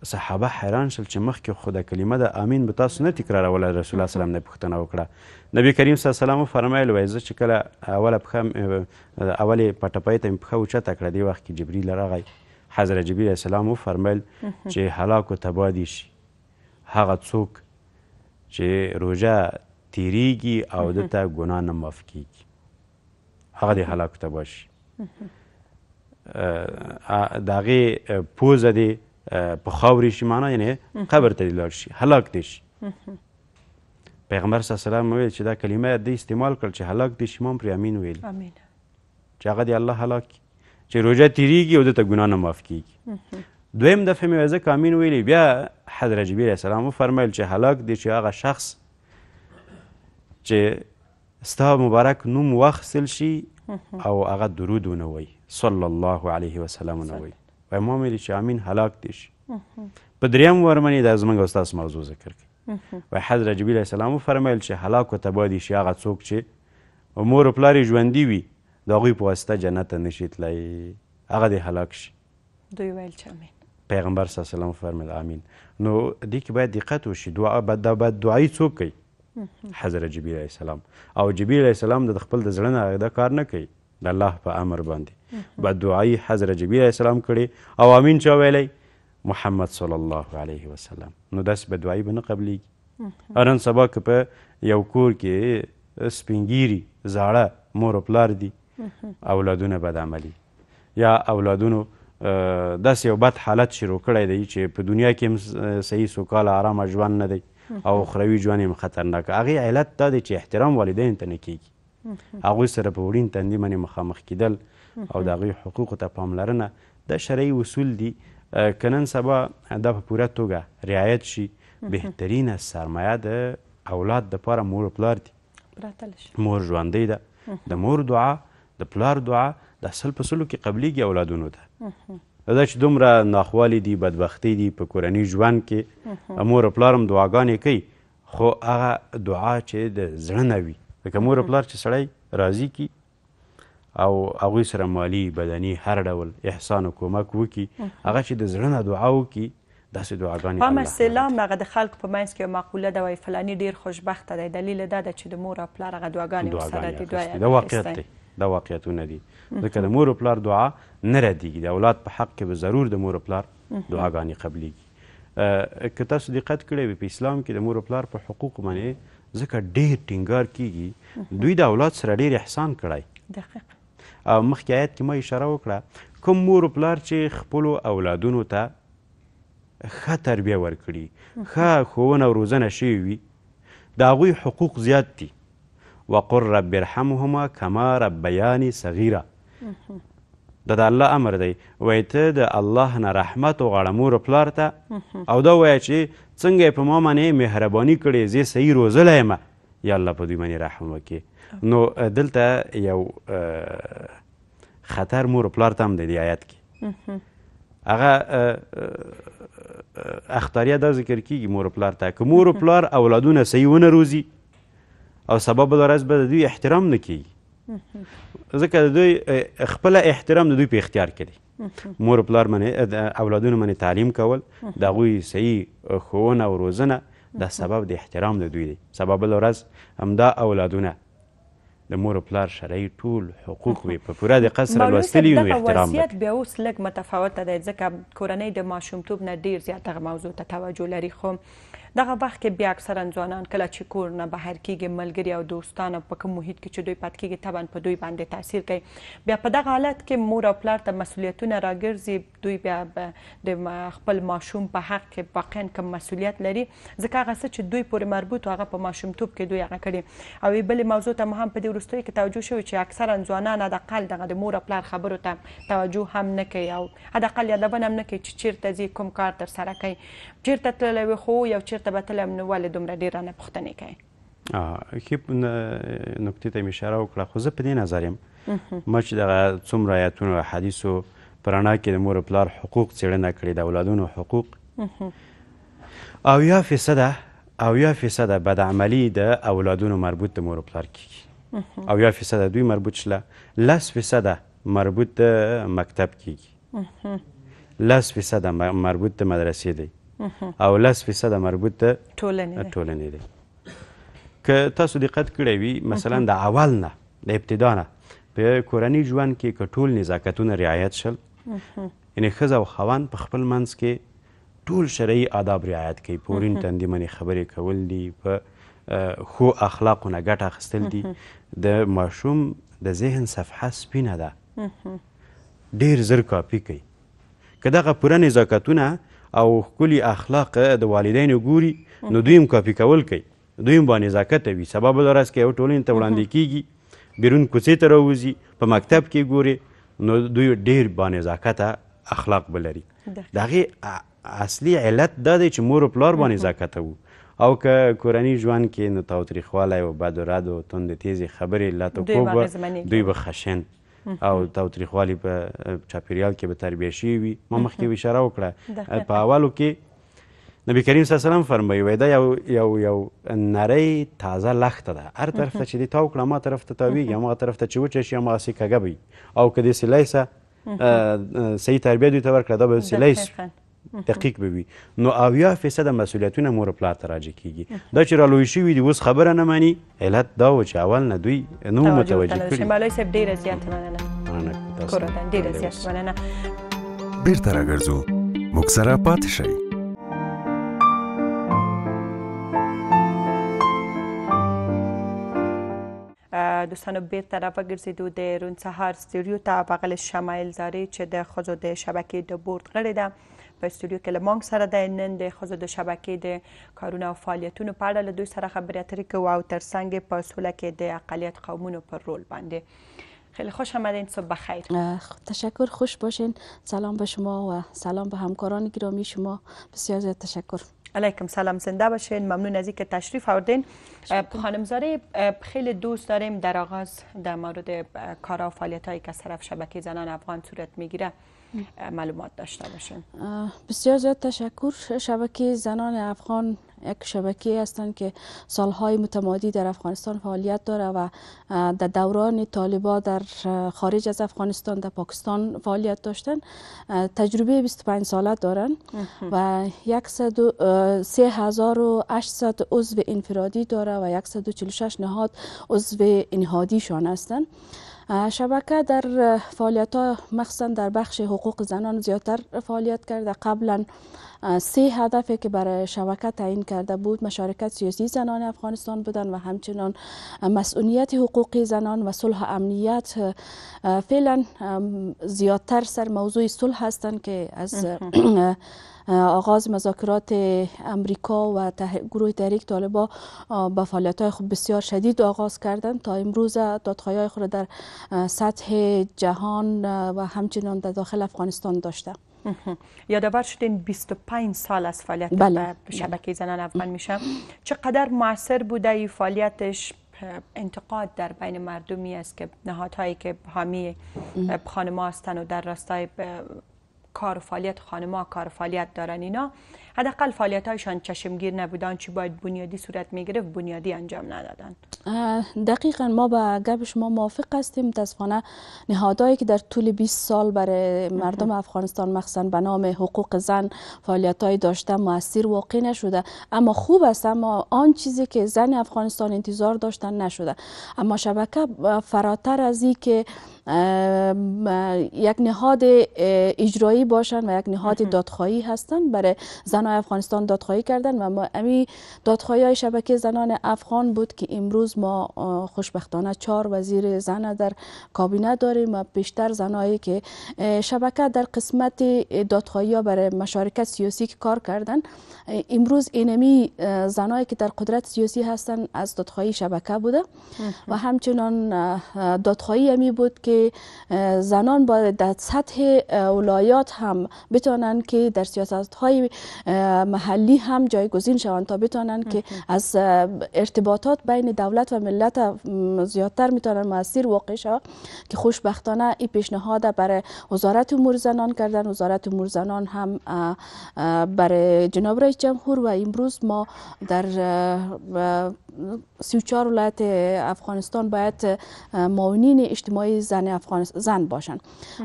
صحابه حیران شل چې مخکې خو د کلمه د امین به تاسو نه تکراروله رسول الله سلام نه پوښتنه وکړه نبی کریم صلی الله علیه وسلم فرمایل وای زه چې کله اوله پښه اولې پټپۍ ته مې پښه اوچته کړه دې وخت کې جبریل راغی حضرت جبریل علیه السلام وفرمیل چې هلاک و تبا دي شي هغه څوک چې روژه تیریږي او دته ګناه نه معاف کیږي هغه دې هلاک ته باشي د هغې پوزه دې په خاورې شي معنا یعنی قبر ته لاړ شي هلاک دي شي پیغمبر صلی الله علیه وسلم ویل چې دا کلمه دې استعمال کړ چې هلاک دي شي مون پر امین ویل امین چې هغه دی الله هلاک چې روزه تیریږي او د ته ګناه نه معاف کیږي دویم دفعه مې ځکه امین ویلی بیا حضرت جبرئیل علیه السلام فرمایل چې هلاک دي چې هغه شخص چې ستا مبارک نوم واخیستل شي او هغه درود ونه وایي صلی الله علیه وسلم ونه وایي په امام دي چې امین هلاک دي شي په دریم وار باندې د زمنګ استاد موضوع ذکر کړي و حضرت جبرئیل السلام فرمایل چې هلاک او تبادی شي هغه څوک چې مور او پلار ژوندي وي د هغوی په واسطه جنت ته نشي تللی هغه دې هلاک شي دوی ویل چې امین پیغمبر صلی الله علیه وسلم فرمایل امین نو دې کې باید دقت وشي دعا بد دعایي څوک کوي حضرت جبرئیل السلام او جبرئیل السلام د خپل د زړه نه دا کار نه کوي د الله په امر باندې بدعایي حضرت جبرئیل علیه السلام کړې او امین چا ویلی محمد صلی الله علیه وسلم نو داسې بدعایي به نه قبلیږي او نن سبا که په یو کور کې سپینګیري زاړه مور او پلار دي اولادونه بدعملي یا اولادونو داسې یو بد حالت شروع کړی دی چې په دنیا کې هم صحیح سوکاله آرامه ژوند نه دی او اخروي ژوند هم خطرناک هغې علت دا دی چې احترام والدینو ته نه کیږي هغوی سره په وړین تندي باندې مخامخ کیدل او د هغوی حقوقو ته پاملرنه دا شرعي اصول دي که نن سبا دا په پوره توګه رعایت شي بهترینه سرمایه د اولاد د پاره مور او پلار دي مور ژوندۍ ده د مور دعا د پلار دعا د سل په سلو کې قبلیږي اولادونو ته دا چې دومره ناخوالې دي بدبختۍ دي په کورني ژوند کې مور او پلار هم دعاګانې کوي خو هغه دعا چې د زړه نه وي لکه مور پلار چې سړی راضي کی او هغوی سره مالی بدني هر ډول احسان او کومک وکړي هغه چې د زړه نه دعا وکړي داسې دعاګانې په مسله هغه د خلکو په منځ کې معقوله ده وایي فلاني ډېر خوشبخته دی دلیل دا ده چې د مور او پلار هغه دعاګانې ورسره دي دوی دا واقعیت دی دا واقعیتونه دي ځکه د مور او پلار دعا نه ردیږي د اولاد په حق کې به ضرور د مور او پلار دعاګانې قبلیږي که تاسو دقت کړی وي په اسلام کې د مور او پلار په حقوقو باندې ځکه ډیر ټینګار کیږي دوی د اولاد سره ډیر احسان کړی دقیق او مخکې آیت کې ما اشاره وکړه کوم مور او پلار چې خپلو اولادونو ته ښه تربیه ورکړي ښه ښوونه او روزنه شوې وي د هغوی حقوق زیات دي وقل رب ارحمهما کما ربیاني صغیره د الله امر دی وایي ته د الله نه رحمت وغواړه مور پلار ته او دا وایه چې څنګه په ما باندې مهرباني کړې زه صحیح روزلی یم یا الله په دوی باندې رحم وکړي نو دلته یو خطر مور پلار ته هم دی دې آیت کې هغه اختاریه دا ذکر کیږي مور پلار ته که مور پلار اولادونه صحیح ونه روزي او سبب الرز به د دوی احترام نه کیږي ځکه د دوی خپل احترام د دوی په اختیار کې دی مور پلار باندې اولادونه باندې تعلیم کول د هغوی صحیح ښوونه او روزنه دا سبب د احترام د دوی دی سبب بله ورځ همدا اولادونه د مور پلار شرعي ټول حقوق وي په پوره دقت سره لوستلي نو احترام وضعیت بیا اوس لږ متفاوته دی ځکه کورنۍ د ماشومتوب نه ډیر زیات دغه موضوع ته توجه لري خو دغه وخت کې بیا اکثرا ځوانان کله چې کور نه بهر کیږي ملګری او دوستانه په کوم محیط کې چې دوی پات کیږي طبعا په دوی باندې تاثیر کوي بیا په دغه حالت کې مور او پلار ته مسولیتونه راګرځي دوی بیا د خپل ماشوم په حق کې واقعا کوم مسولیت لري ځکه هغه څه چې دوی پورې مربوط هغه په ماشومتوب کې دوی هغه کړي او بلې موضوع ته هم په دې وروستیو کې توجه شوی چې اکثرا ځوانان د اقل دغه د مور او پلار خبرو ته توجه هم نه کوي او حداقل یادونه هم نه کوي چې چیرته ځي کوم کار تر سره کوي چیرته تللی وي خو یو چیرته به تلم نو ولې دومره ډېره نه پوښتنې کوي ښه نکتې ته مې اشاره وکړه خو زه په دې نظر یم ما چې دغه څومره ایتونو حدیثو په رڼا کې د مور او پلار حقوق څېړنه کړې د اولادونو حقوق اویا فیصده اویا فیصده بدعملي د اولادونو مربوط د مور او پلار کیږي اویا فیصده دوی مربوط شله لس فیصده مربوط د مکتب کیږي لس فیصده مربوط د مدرسې دی او لس فیصده مربوط د ټولنې دی که تاسو دقت کړی وي مثلا د اول نه د ابتدا نه په کورني ژوند کې که ټول نزاکتونه رعایت شل یعنې ښځه او خاوند په خپل منځ کې ټول شرعي آداب رعایت کوي په ورین تندي منې خبرې کول دي په خو اخلاقو نه ګټه اخیستل دي د ماشوم د ذهن صفحه سپینه ده ډیر زر کاپي کوي که دغه پوره نزاکتونه او کلی اخلاق د والدینو ګوري نو دوی هم کاپی کول کوي دوی هم باندې ځاکته وي سبا به راس کې یو ټولنې ته وړاندې کیږي بیرون کوڅې ته راوځي په مکتب کې ګوري نو دوی ډیر باندې ځاکته اخلاق بلري د هغې اصلي علت دا دی چې مور و پلار باندې ځاکته وو او که کورنی ژوند کې نو تاوتریخوالی او بد و رد و تند تیزې خبرې لتو کوب دوی به خشن او تاوتریخوالي په چاپیریال کې به تربیه شوي وي ما مخکې اشاره وکړه په اولو کې نبی کریم صلی الله علیه وسلم فرمایي وای دا یو یو یو نری تازه لخته ده هر طرف ته چې دی تاو کړه ما طرف ته تاویږي هماغه طرف ته چې وچه شي هماغسې کږه به وي او که داسې لیسه صحیح تربیه دوی ته ورکړه دا به سلیس دقیق بوي نو اویا فیصده مسولیتونه مور پلار ته راجع کیږي دا چې رالوی شوي دي اوس خبره نه مانی علت دا و چې اول نه دوی نو متوجه کړي مالای صاحب ډیره زیات مننه کورته ډیره زیات مننه بیرته راګرځو موږ سره پاتې شئ دوستانو بیرته راوګرځېدو د روڼ سهار سټوډیو ته بغل شمایل زارې چې د ښځو د شبکې د بورډ غړې ده په استودیو کې لمونګ سره د نن د خزو د شبکې د کارونو او فعالیتونو په اړه له دوی سره خبرې اترې کوو او ترڅنګ په سوله کې د اقلیت قومونو پر رول باندې خیلی خوش آمدین صبح بخیر تشکر خوش باشین سلام به شما و سلام به همکاران گرامی شما بسیار زیاد تشکر علیکم سلام زنده باشین ممنون از اینکه تشریف آوردین خانم زاره خیلی دوست داریم در آغاز در مورد کارا و فعالیت هایی که از طرف شبکه زنان افغان صورت میگیره معلومات داشته باشیم بسیار زیاد تشکر شبکه زنان افغان یک شبکه هستند که سالهای متمادی در افغانستان فعالیت داره و در دوران طالبا در خارج از افغانستان در پاکستان فعالیت داشتن تجربه 25 ساله دارن و 3800 عضو انفرادی داره و 146 نهاد عضو شان هستند شبکه در فعالیت ها مخصوصا در بخش حقوق زنان زیادتر فعالیت کرده قبلا سه هدفی که برای شبکه تعیین کرده بود مشارکت سیاسی زنان افغانستان بودن و همچنان مسئولیت حقوقی زنان و صلح امنیت فعلا زیادتر سر موضوع صلح هستند که از آغاز مذاکرات امریکا و گروه تحریک طالبا با فعالیت های خود بسیار شدید آغاز کردند تا امروز دادخواهی های خود در سطح جهان و همچنان در داخل افغانستان داشته یادآور شدین 25 سال از فعالیت بله. شبکه زنان افغان میشه چقدر موثر بوده این فعالیتش انتقاد در بین مردمی است که نهادهایی که حامی خانما هستند و در راستای کار و فعالیت خانما کار و فعالیت دارن اینا حداقل هایشان چشمگیر نبودن چی باید بنیادی صورت میگرفت بنیادی انجام ندادن دقیقا ما به گپ شما موافق هستیم متاسفانه نهادهایی که در طول 20 سال برای مردم افغانستان مخصوصا به نام حقوق زن فعالیت‌های داشته موثر واقع نشده اما خوب است اما آن چیزی که زن افغانستان انتظار داشتن نشده اما شبکه فراتر از این که یک نهاد اجرایی باشن و یک نهاد دادخواهی هستند برای زن افغانستان دادخواهی کردن و ما امی دادخواهی های شبکه زنان افغان بود که امروز ما خوشبختانه چهار وزیر زن در کابینه داریم و بیشتر زنایی که شبکه در قسمت دادخواهی ها برای مشارکت سیاسی که کار کردن امروز اینمی زنایی که در قدرت سیاسی هستن از دادخواهی شبکه بوده و همچنان دادخواهی امی بود که زنان با در سطح ولایات هم بتانند که در سیاست های محلی هم جایگزین شوند تا بتوانند که از ارتباطات بین دولت و ملت زیادتر میتونن موثر واقع شوند که خوشبختانه این پیشنهاد برای وزارت امور زنان کردن وزارت امور زنان هم برای جناب رئیس جمهور و امروز ما در 34 ولایت افغانستان باید معاونین اجتماعی زن افغانستان باشند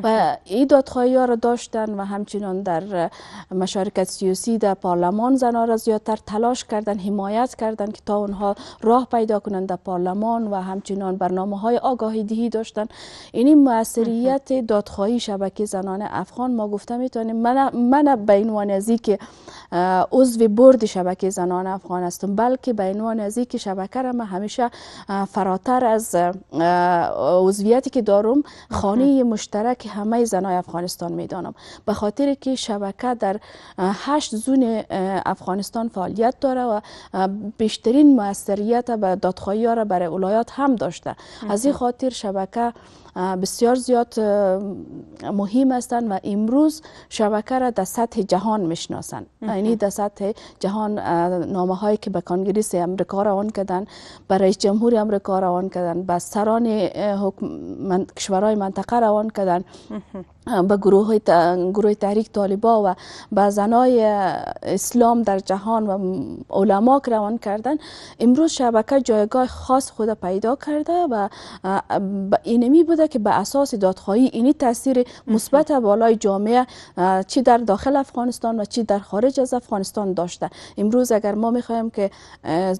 و این دادخواهی ها را داشتن و همچنان در مشارکت سیاسی در پارلمان زنها را زیادتر تلاش کردن حمایت کردن که تا اونها راه پیدا کنند در پارلمان و همچنان برنامه های آگاهی دهی داشتن این یعنی موثریت دادخواهی شبکه زنان افغان ما گفته میتونیم من من به عنوان که عضو برد شبکه زنان افغان هستم بلکه به عنوان که شبکه را همیشه فراتر از عضویتی که دارم خانه مشترک همه زنای افغانستان میدانم به خاطر که شبکه در هشت زون افغانستان فعالیت داره و بیشترین موثریت به دادخواهی ها را برای اولایات هم داشته از این خاطر شبکه بسیار زیاد مهم هستند و امروز شبکه را در سطح جهان میشناسند یعنی در سطح جهان نامه هایی که به کانگریس امریکا روان کردن به رئیس جمهور امریکا روان کردن به سران کشورهای منطقه روان کردن به گروه, گروه تحریک طالبا و به زنای اسلام در جهان و علما روان کردن امروز شبکه جایگاه خاص خود پیدا کرده و اینمی بوده که به اساس دادخواهی اینی تاثیر مثبت بالای جامعه چی در داخل افغانستان و چی در خارج از افغانستان داشته امروز اگر ما میخوایم که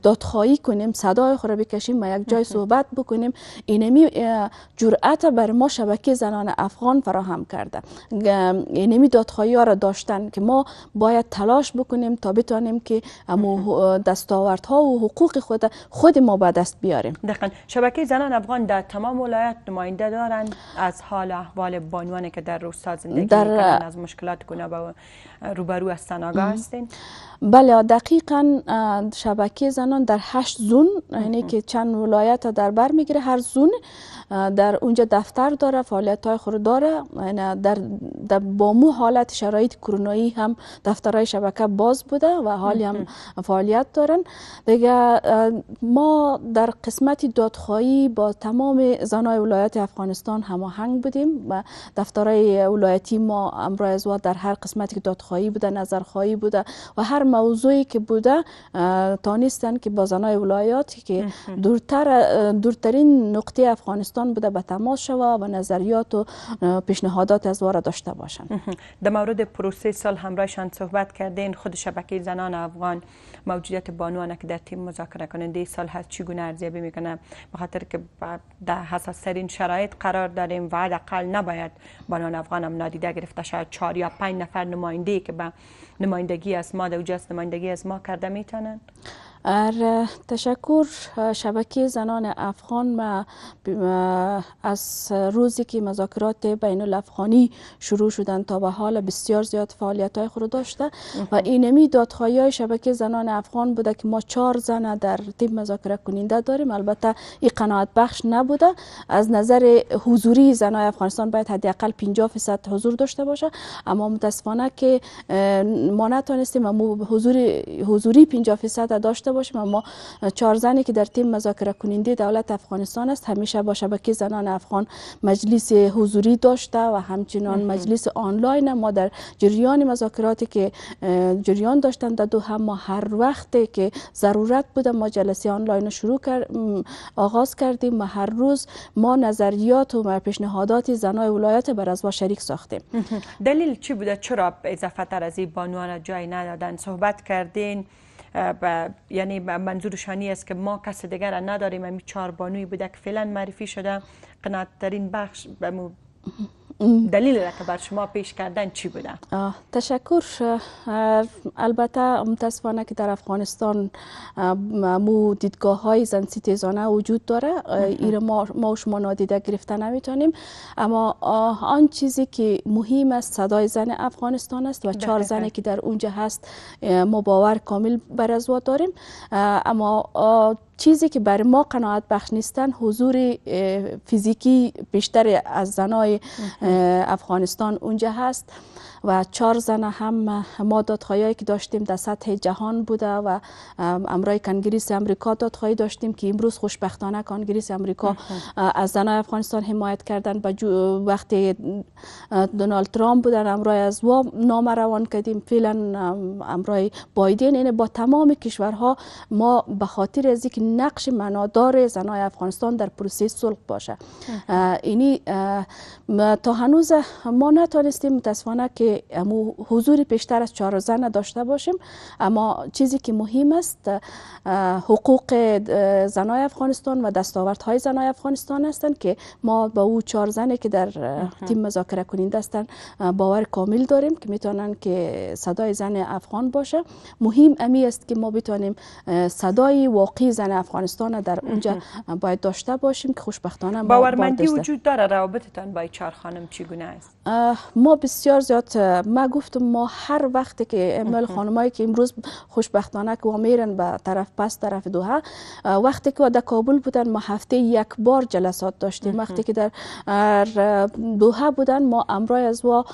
دادخواهی کنیم صدای خود بکشیم و یک جای صحبت بکنیم اینمی جرأت بر ما شبکه زنان افغان فراهم کرد کرده یعنی نمی دادخواهی ها را داشتن که ما باید تلاش بکنیم تا بتانیم که امو دستاوردها و حقوق خود خود ما به دست بیاریم دقیقا شبکه زنان افغان در تمام ولایت نماینده دارند از حال احوال بانوانی که در روستا زندگی در... از مشکلات گونه روبرو هستن سناگاه هستین بله دقیقا شبکه زنان در هشت زون یعنی که چند ولایت در بر میگیره هر زون در اونجا دفتر داره فعالیت های خود داره یعنی در, در با مو حالت شرایط کرونایی هم دفترهای شبکه باز بوده و حالی هم فعالیت دارن دیگه ما در قسمت دادخواهی با تمام زنای ولایت افغانستان هماهنگ بودیم و دفترهای ولایتی ما امرای در هر قسمتی که دادخواهی بوده نظرخواهی بوده و هر موضوعی که بوده تانیستن که با زنای ولایات که دورتر دورترین نقطه افغانستان افغانستان بوده به تماس شوه و نظریات و پیشنهادات از واره داشته باشند در مورد پروسه سال همراهشان صحبت کردین خود شبکه زنان افغان موجودیت بانوان که در تیم مذاکره کننده سال هست چگونه ارزیابی میکنه به خاطر که در حساس ترین شرایط قرار داریم و حداقل نباید بانوان افغان هم نادیده گرفته شاید چهار یا پنج نفر نماینده که به نمایندگی از ما در نمایندگی از ما کرده میتونن تشکر شبکه زنان افغان ما از روزی که مذاکرات بین الافغانی شروع شدن تا به حال بسیار زیاد فعالیت های خود داشته و اینمی دادخواهی های شبکه زنان افغان بوده که ما چهار زن در تیم مذاکره کننده داریم البته این قناعت بخش نبوده از نظر حضوری زنان افغانستان باید حداقل 50 فیصد حضور داشته باشه اما متاسفانه که ما نتونستیم حضور حضوری 50 فیصد داشته باشیم اما چهار زنی که در تیم مذاکره کننده دولت افغانستان است همیشه با شبکه زنان افغان مجلس حضوری داشته و همچنان مجلس آنلاین ما در جریان مذاکراتی که جریان داشتند در دو هم ما هر وقتی که ضرورت بوده ما جلسه آنلاین شروع کرد آغاز کردیم و هر روز ما نظریات و پیشنهادات زنای ولایت بر از با شریک ساختیم دلیل چی بوده چرا اضافه تر از این بانوان جای ندادن صحبت کردین یعنی منظورشانی است که ما کس دیگر نداریم امی چهار بانوی بوده که فعلا معرفی شده قناعت ترین بخش دلیل که بر شما پیش کردن چی بوده؟ تشکر البته متاسفانه که در افغانستان مو دیدگاه های زن ستیزانه وجود داره ایره ما, شما نادیده گرفته نمیتونیم اما آن چیزی که مهم است صدای زن افغانستان است و بله، چهار بله. زنی که در اونجا هست ما باور کامل بر داریم اما چیزی که برای ما قناعت بخش نیستن حضور فیزیکی بیشتر از زنای افغانستان اونجا هست و چهار زن هم ما دادخواهی که داشتیم در سطح جهان بوده و امرای کنگریس امریکا دادخواهی داشتیم که امروز خوشبختانه کنگریس امریکا از زنای افغانستان حمایت کردن به وقتی دونالد ترامپ بودن امرای از و نامه روان کردیم فعلا امرای بایدن اینه یعنی با تمام کشورها ما به خاطر از اینکه نقش منادار زنای افغانستان در پروسه صلح باشه اینی تا هنوز ما نتونستیم متاسفانه که که امو حضور پیشتر از چهار زن داشته باشیم اما چیزی که مهم است حقوق زنای افغانستان و دستاوردهای زنای افغانستان هستند که ما با او چهار زنی که در تیم مذاکره کننده هستند باور کامل داریم که میتونن که صدای زن افغان باشه مهم امی است که ما بتونیم صدای واقعی زن افغانستان در اونجا باید داشته باشیم که خوشبختانه باورمندی وجود داره روابطتان با چهار خانم چگونه است ما بسیار زیاد ما گفتم ما هر وقت که امل خانمایی که امروز خوشبختانه که میرن به طرف پس طرف دوها وقتی که در کابل بودن ما هفته یک بار جلسات داشتیم وقتی که در دوها بودن ما امرای از وا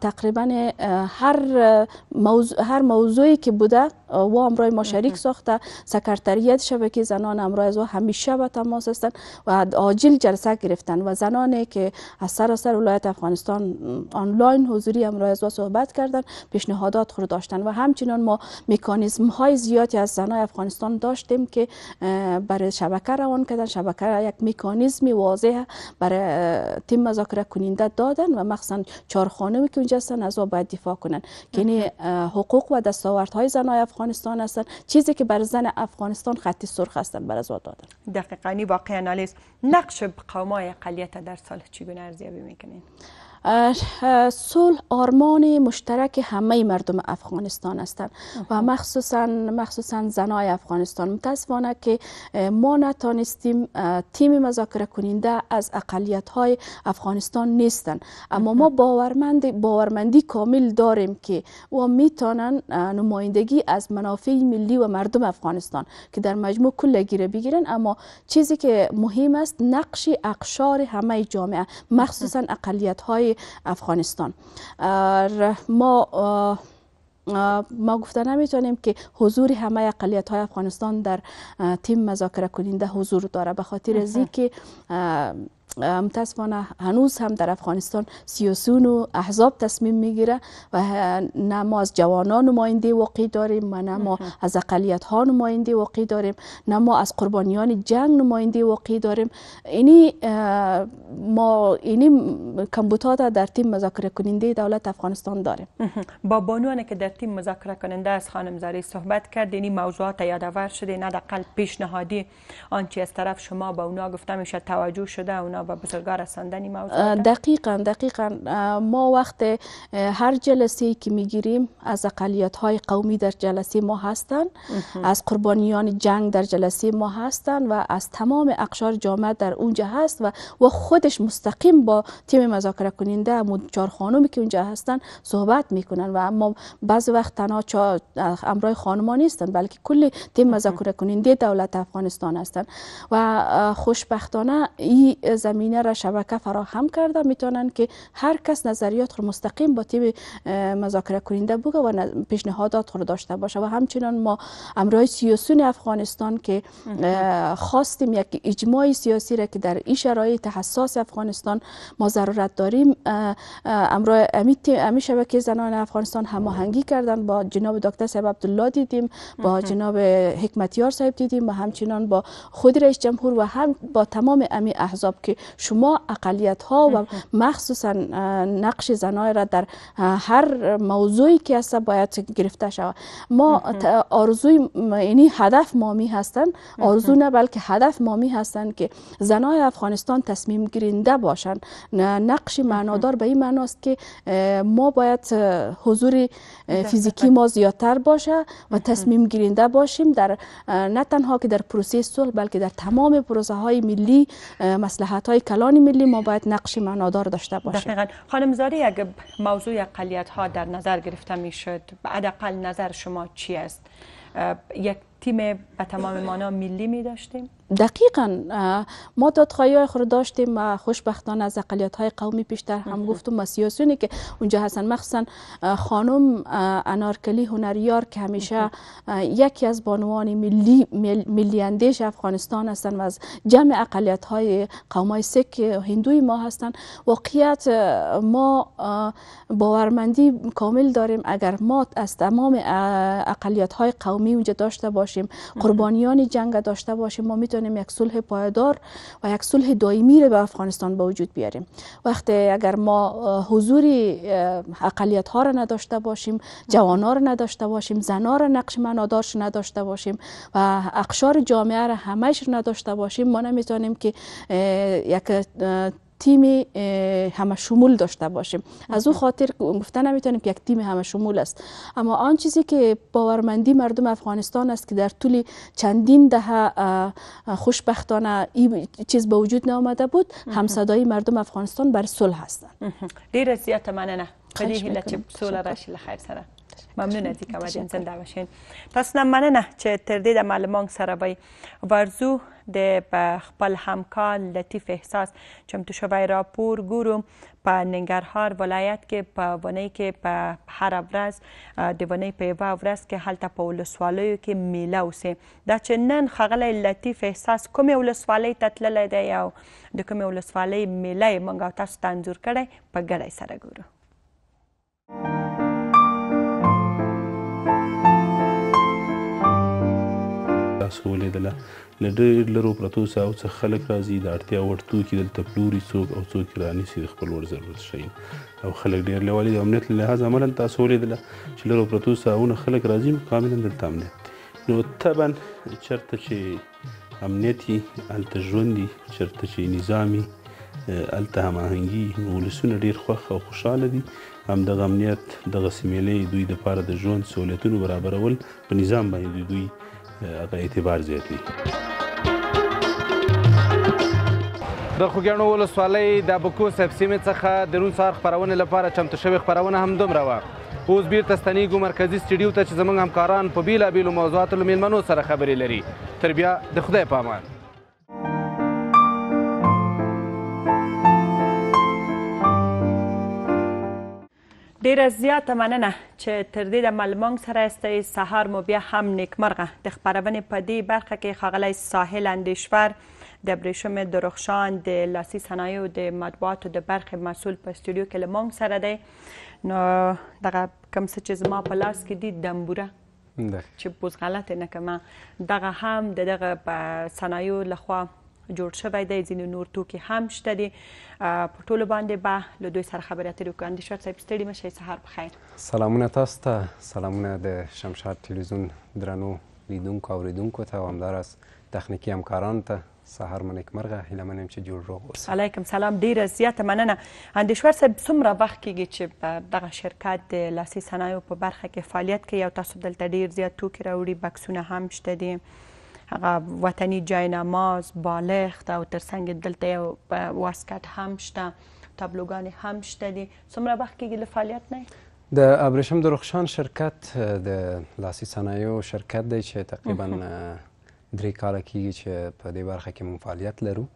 تقریبا هر موضوع هر موضوعی که بوده و همراه ما شریک ساخته سکرتریت شبکه زنان همراه از همیشه به تماس هستند و عاجل جلسه گرفتن و زنانی که از سراسر ولایت افغانستان آنلاین حضوری همراه از او صحبت کردن پیشنهادات خود داشتن و همچنان ما مکانیزم های زیادی از زنان افغانستان داشتیم که برای شبکه روان کردن شبکه یک مکانیزمی واضح برای تیم مذاکره کننده دادن و مخصوصا چهار خانمی که اونجا هستن از او باید دفاع کنن که یعنی، حقوق و دستاوردهای زنان افغانستان هستند چیزی که بر زن افغانستان خطی سرخ هستن بر از دادن دقیقاً واقعا نقش قومای اقلیت در سال چگونه ارزیابی میکنید؟ صلح آرمان مشترک همه مردم افغانستان هستند و مخصوصا مخصوصا زنای افغانستان متاسفانه که ما نتانستیم تیم مذاکره کننده از اقلیت های افغانستان نیستند اما ما باورمند باورمندی کامل داریم که و میتونن نمایندگی از منافع ملی و مردم افغانستان که در مجموع کل گیره بگیرن اما چیزی که مهم است نقش اقشار همه جامعه مخصوصا اقلیت های افغانستان ما ما گفته نمیتونیم که حضور همه اقلیت های افغانستان در تیم مذاکره کننده حضور داره به خاطر از که متاسفانه هنوز هم در افغانستان سیاسون و احزاب تصمیم میگیره و نه ما از جوانان نماینده واقعی داریم و نه ما از اقلیت ها نماینده واقعی داریم نه ما از قربانیان جنگ نماینده واقعی داریم اینی ما اینی کمبوتات در تیم مذاکره کننده دولت افغانستان داریم با بانوان که در تیم مذاکره کننده از خانم زری صحبت کرد این موضوعات یادآور شده نه دقل پیشنهادی آنچه از طرف شما با اونا گفته میشه توجه شده اونا به دقیقا دقیقا ما وقت هر جلسه که میگیریم از اقلیت های قومی در جلسه ما هستند از قربانیان جنگ در جلسه ما هستند و از تمام اقشار جامعه در اونجا هست و و خودش مستقیم با تیم مذاکره کننده چهار خانومی که اونجا هستند صحبت میکنن و اما بعض وقت تنها امرای خانوما نیستن بلکه کل تیم مذاکره کننده دولت افغانستان هستند و خوشبختانه این زمینه را شبکه فراهم کرده میتونن که هر کس نظریات خود مستقیم با تیم مذاکره کننده بگه و پیشنهادات خود داشته باشه و همچنان ما امرای سیاسون افغانستان که خواستیم یک اجماع سیاسی را که در این شرایط حساس افغانستان ما ضرورت داریم امرای امی شبکه زنان افغانستان هماهنگی کردن با جناب دکتر صاحب عبدالله دیدیم با جناب حکمتیار صاحب دیدیم و همچنان با خود رئیس جمهور و هم با تمام امی احزاب که شما اقلیت ها و مخصوصا نقش زنای را در هر موضوعی که هست باید گرفته شود ما آرزوی یعنی هدف مامی هستند آرزو نه بلکه هدف مامی هستند که زنای افغانستان تصمیم گیرنده باشند نقش معنادار به این معناست که ما باید حضوری بله، فیزیکی بله. ما زیادتر باشه و تصمیم گیرنده باشیم در نه تنها که در پروسه صلح بلکه در تمام پروسه های ملی مسلحت های کلان ملی ما باید نقش معنادار داشته باشیم دقیقا خانم زاری اگه موضوع قلیت ها در نظر گرفته می شد حداقل نظر شما چی است یک تیم به تمام مانا ملی می داشتیم دقیقا ما دادخواهی های خود داشتیم خوشبختان از اقلیت های قومی پیشتر هم گفتم و سیاسیونی که اونجا هستن مخصوصا خانم انارکلی هنریار که همیشه یکی از بانوان ملی, ملی اندیش افغانستان هستن و از جمع اقلیت های قوم های سک هندوی ما هستند واقعیت ما باورمندی کامل داریم اگر ما از تمام اقلیت های قومی اونجا داشته باشیم قربانیان جنگ داشته باشیم ما میتونیم یک صلح پایدار و یک صلح دائمی رو به افغانستان به وجود بیاریم وقتی اگر ما حضور اقلیت ها را نداشته باشیم ها رو نداشته باشیم زنا را نقش منادارش نداشته باشیم و اقشار جامعه را همش نداشته باشیم ما نمیتونیم که یک تیم همه شمول داشته باشیم از او خاطر گفتن نمیتونیم که یک تیم همه شمول است اما آن چیزی که باورمندی مردم افغانستان است که در طول چندین دهه خوشبختانه این چیز به وجود نیامده بود همصدای مردم افغانستان بر صلح هستند ډیره زیاته مننه په دې هیله چې سوله راشي له خیر سره ممنون از اینکه آمدین زنده باشین پس نه مننه چې تر دې د معلمان سره وای ورزو د خپل همکار لطیف احساس چمتو شوی راپور ګورو په ننګرهار ولایت کې په ونې کې په هر ورځ د ونې په یوه ورځ کې هلته په ولسوالیو کې میله اوسي دا چې نن ښاغلی لطیف احساس کومې ولسوالۍ ته تللی دی او د کومې ولسوالۍ میله یې موږ او تاسو ته انځور کړی په ګډه یې سره ګورو تاسو ولیدله له ډېر لرو پرتو ساو څخه خلک راځي د اړتیا وړ توکي دلته پلوري څوک او څوک رانیسي د خپل وړ ضرورت شیان او خلک ډېر لیوالي د امنیت له لحاظه عملا تاسو ولیدله چې لرو پرتو ساونه خلک راځي کاملا دلته امنیت نو طبعا چېرته چې امنیت یي هلته ژوند یي چېرته چې نظام یي هلته هماهنګي نو ولسونه ډېر خوښ او خوشحاله دي همدغه امنیت دغه سیمېلې دوی دپاره د ژوند سهولتونو برابرول په نظام باندې دوی, دوی هغه اعتبار زیاتی د خوګیانو ولسوالۍ د بکو سب سیمې څخه د روڼ سهار خپرونې لپاره چمتو شوې خپرونه هم دومره وه اوس بیرته ستنېږو مرکزي سټډیو ته چې زموږ همکاران په بېلابېلو موضوعاتو له میلمنو سره خبرې لري تر بیا د خدای په امان ډیره زیاته مننه چې تر دې د معلومات سره استي سهار مو بیا هم نیکمرغه د خبرونې په دې برخه کې خاغلی ساحل اندیشور د بریښم درخشان د لاسي صنایعو د مطبوعاتو د برخې مسول په استودیو کې له موږ سره دی نو دغه کوم څه چې زما په لاس کې دي دمبوره چې پوز غلط نه کمه دغه هم دغه په صنایعو لخوا جوړ شوی دی ځینې نور توکي هم شته دي په ټولو باندې به له دوی سره خبرې اترې وکړو اندیشور صاحب ستړي مه شئ سهار پخیر سلامونه تاسو ته سلامونه د شمشاد تلویزیون درنو لیدونکو او اوریدونکو ته او همداراز تخنیکي همکارانو ته سهار مو نیکمرغه هیله من یم چې جوړ روغ اوسئ علیکم سلام ډیره زیاته مننه اندیشور صاحب څومره وخت کېږي چې دغه شرکت د لاسي صنایعو په برخه کې فعالیت کوي او تاسو دلته ډیر زیات توکي راوړي بکسونه هم شته دي هغه وطني جاینماز بالښت او ترڅنګ دلته یو واسکټ هم شته تابلوګانې هم شته دي څومره وخت کېږي له فعالیت نه د ابریشم درخشان شرکت د لاسي صنایعو شرکت دی چې تقریبا درې کاله کېږي چې په دې برخه کې مون فعالیت لرو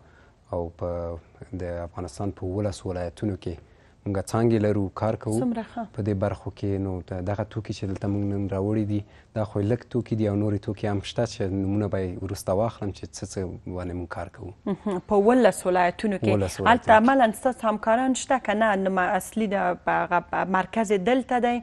او په د افغانستان په ولس ولایتونو کې مونږه څانګې لرو کار کوو په دې برخو کې نو دغه توکي چې دلته مونږ نن راوړي دي دا خو لک توکي دي او نورې توکي هم شته چې نمونه به ورسته واخلم چې څه څه باندې مونږ کار کوو په ولس ولایتونو کې هلته عملا ستاسو همکاران شته که نه نما اصلي د مرکز دلته دی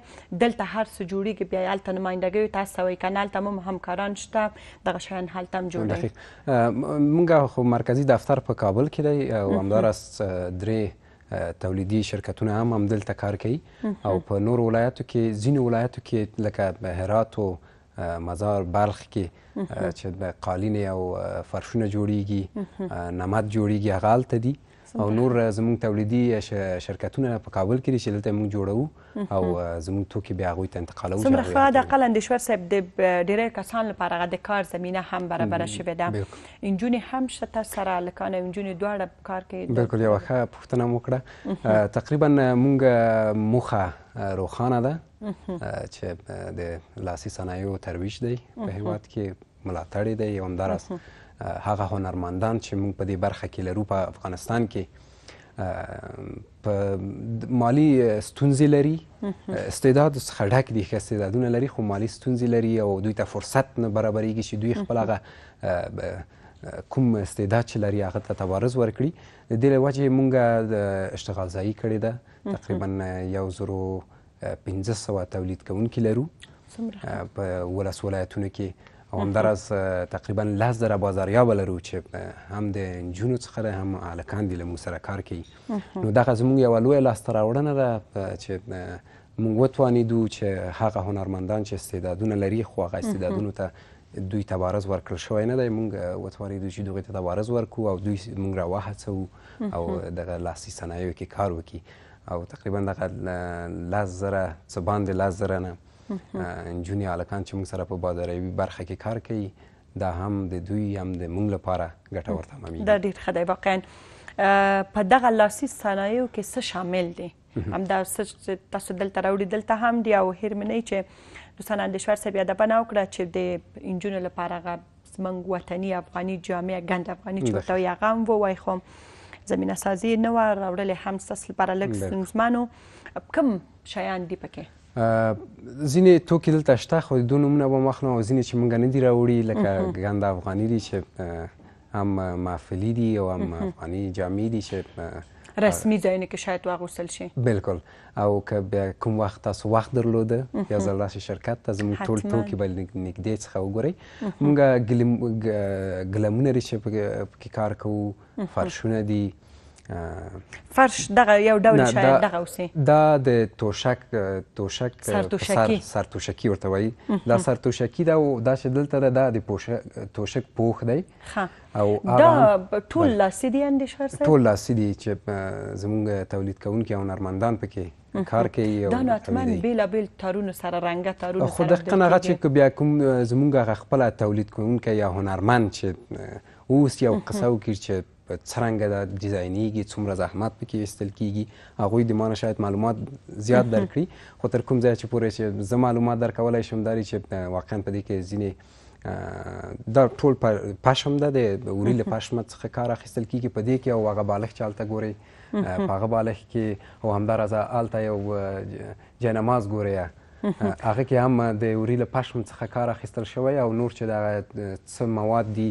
دلته هر څه جوړیږي بیا هلته نمایندګیو تاسو وایي که نه هلته هم همکاران شته دغه شیان هلته هم جوړوي مونږ خو مرکزي دفتر په کابل کې دی او همداراز درې تولیدي شرکتونه هم همدلته کار کوي او په نورو ولایاتو کې ځینې ولایاتو کې لکه هرات او مزار بلخ کې چې قالینې او فرشونه جوړیږي نمد جوړیږي هغه هلته دي او نور زموږ تولیدي شرکتونه په کابل کې دي چې دلته موږ جوړو او زموږ توکي بیا هغوی ته انتقالوو څومره ښه ده اقل اندیشور صاحب د ډیری کسان لپاره هغه د کار زمینه هم برابره شوې ده نجونې هم شته سره لکه نجونې دواړه په کار کې بلکل یوه ښه پوښتنه مو وکړه تقریبا موږ موخه روښانه ده چې د لاسي صنایعو ترویج دی په هیواد کې ملاتړ دی او همداراز هغه هنرمندان چې موږ په دې برخه کې لرو په افغانستان کې په مالی ستونزې لري استعداد څخه ډک دي ښه استعدادونه لري خو مالی ستونزې لري او دوی ته فرصت نه برابرېږي چې دوی خپل هغه کوم استعداد چې لري هغه ته تبارز ورکړي د دې لوجه مونږه د اشتغال ځای کړی ده تقریبا یو زرو 1500 تولید کوونکي لرو په ولس ولایتونو کې او همداراز تقریبا لس زره بازاریابه لرو چې هم د نجونو څخه ده هم هلکان دي له موږ سره کار کوي نو دغه زموږ یوه لویه لاسته راوړنه ده چې موږ وتوانېدو چې هغه هنرمندان چې استعدادونه لري خو هغه استعدادونو ته دوی تبارز ورکړل شوی نه دی موږ وتوانېدو چې دغې ته تبارز ورکړو او دوی موږ را وهڅوو او دغه لاسي صنایعو کې کار وکړي او تقریبا دغه لس زره څه باندې لس زره نه جونی الکان چې موږ سره په باداروي برخه کې کار کوي دا هم د دوی هم د موږ لپاره ګټور تمامېږي دا ډېر ښه دی واقعا په دغه لاسي صنایعو کې څه شامل دي همدا څه تاسو دلته راوړي دلته هم دی او هرمنۍ چې دوستان اندشور صاحب یادونه وکړه چې د انجونو لپاره غ زمنګ وطني افغاني جامع ګند افغاني چې ورته یې غم ووای خو زمينه سازي نه و راوړل هم سس لپاره لکس نزمانو کم شایان دی پکې ځینې توکي دلته شته خو د دوه نومونه به مخلم او ځینې چې موږ نه دي راوړي لکه ګنده افغاني دي چې هم محفلي دي او هم افغاني جامې دي چې رسمي ځایونه کې شاید واغوستل شي بالکل او که بیا کوم وخت تاسو وخت درلوده یا زلداسې شرکت ته زموږ ټول توکي به نږدې څخه وګورئ موږ ګلمونه لري چې پکې کار کوو فرشونه دي فرش دغه یو ډول شاید دغه اوسي دا د توشک توشک سرتوشکی سرتوشکی ورته وایي دا سرتوشکی دا او دا چې دلته دا د توشک پوخ دی او دا ټول لاسي دي اند شهر سره ټول لاسي دي چې زمونږ تولید کوونکي او هنرمندان پکې کار کوي او دا ناتمن بیل بیل تارونو سره رنګه تارونو سره خو دقیقا هغه چې بیا کوم زمونږ خپل تولید کوونکي یا هنرمند چې اوس یو قصه وکړي چې په څرنګه دا ډیزاینېږي څومره زحمت پکې ایستل کیږي هغوی د مانه شاید معلومات زیات درکړي خو تر کوم ځای چې پورې چې زه معلومات درکولی شم دا چې واقعا په دې کې ځینې دا ټول پشم ده د وریله پشمه څخه کار اخیستل کیږي په دې کې او هغه بالغ چالتہ ګوري په هغه بالغ کې او همدارزه آلته یو جنماز ګوري هغه کې هم د وریله پشم څخه کار اخیستل شوی او نور چې د څه مواد دي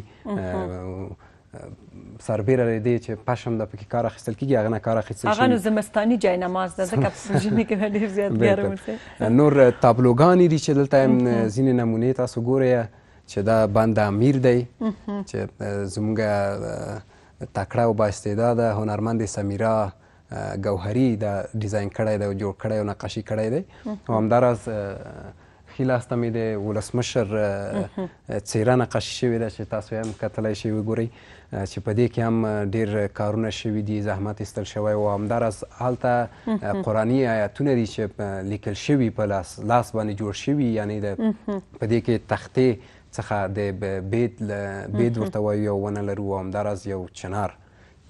سربیره لري چې پشم د پکې کار اخیستل کیږي هغه نه کار اخیستل شي هغه نو زمستاني جای نماز ده ځکه په ژمي کې ډیر زیات ګرمه نور تابلوګانی دي چې دلته ځینې نمونه تاسو ګورئ چې دا بند امیر دی چې زمونږ تکړه او با استعداده هنرمند سمیرا گوهری دا ډیزاین کړی دی او جوړ کړی او نقاشي کړی دی او همداراز ښي لاس ته مې د ولسمشر څیره نقاشي شوې ده چې تاسو یې هم کتلی شئ وګورئ چې په دې کې هم ډیر کارونه شوي دي زحمت ایستل شوی او همداراز هلته قرآني آیاتونه دي چې لیکل شوي په لاس لاس باندې جوړ شوي یعنی د په دې کې تختې څخه د بید بید ورته وایو یو ونه لرو او همداراز یو چنار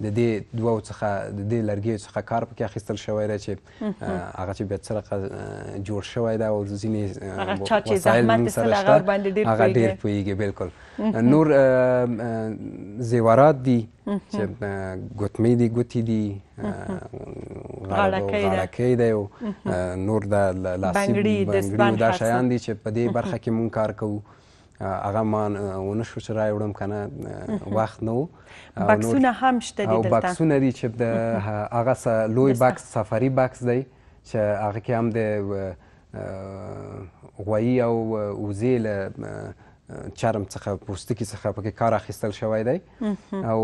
د دې دوه څخه د دې لرګیو څخه کار پکې اخیستل شوی دی چې هغه چې بیا سرقه جوړ شوی دی او ځینې وسایل موږ سره شته هغه ډېر پوهېږي بالکل نور زیورات دي چې ګوتمۍ دي ګوتې دي غاړکۍ دی او نور د لاسي بنګړي دا شیان دي چې په دې برخه کې مونږ کار کوو هغه ما ونه شو چې راوړم کنه وخت نو بکسونه هم شته دي دلته بکسونه دي چې د هغه لوی بکس سفاري بکس دی چې هغه کې هم د غوایی او وزې له چرم څخه پوستکي څخه پکې کار اخیستل شوی دی او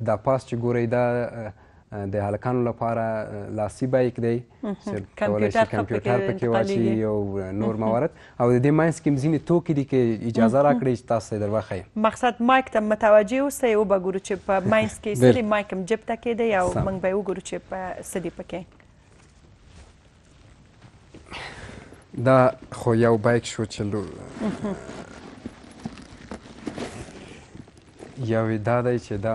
دا پاس چې ګورئ دا د هلکانو لپاره لاسي بایک دی کولای شي کمپیوټر پکې واچي یو نور موارد او د دې ماینس کې ځینې توکي دي کې اجازه راکړي چې تاسو در وخی مقصد مایک ته متوجه اوسئ او به ګورو چې په ماینس کې سړي مایک هم جیب ته کې دی او موږ به وګورو چې په سړي پکې دا خو یو بایک شو چې یو دا دی چې دا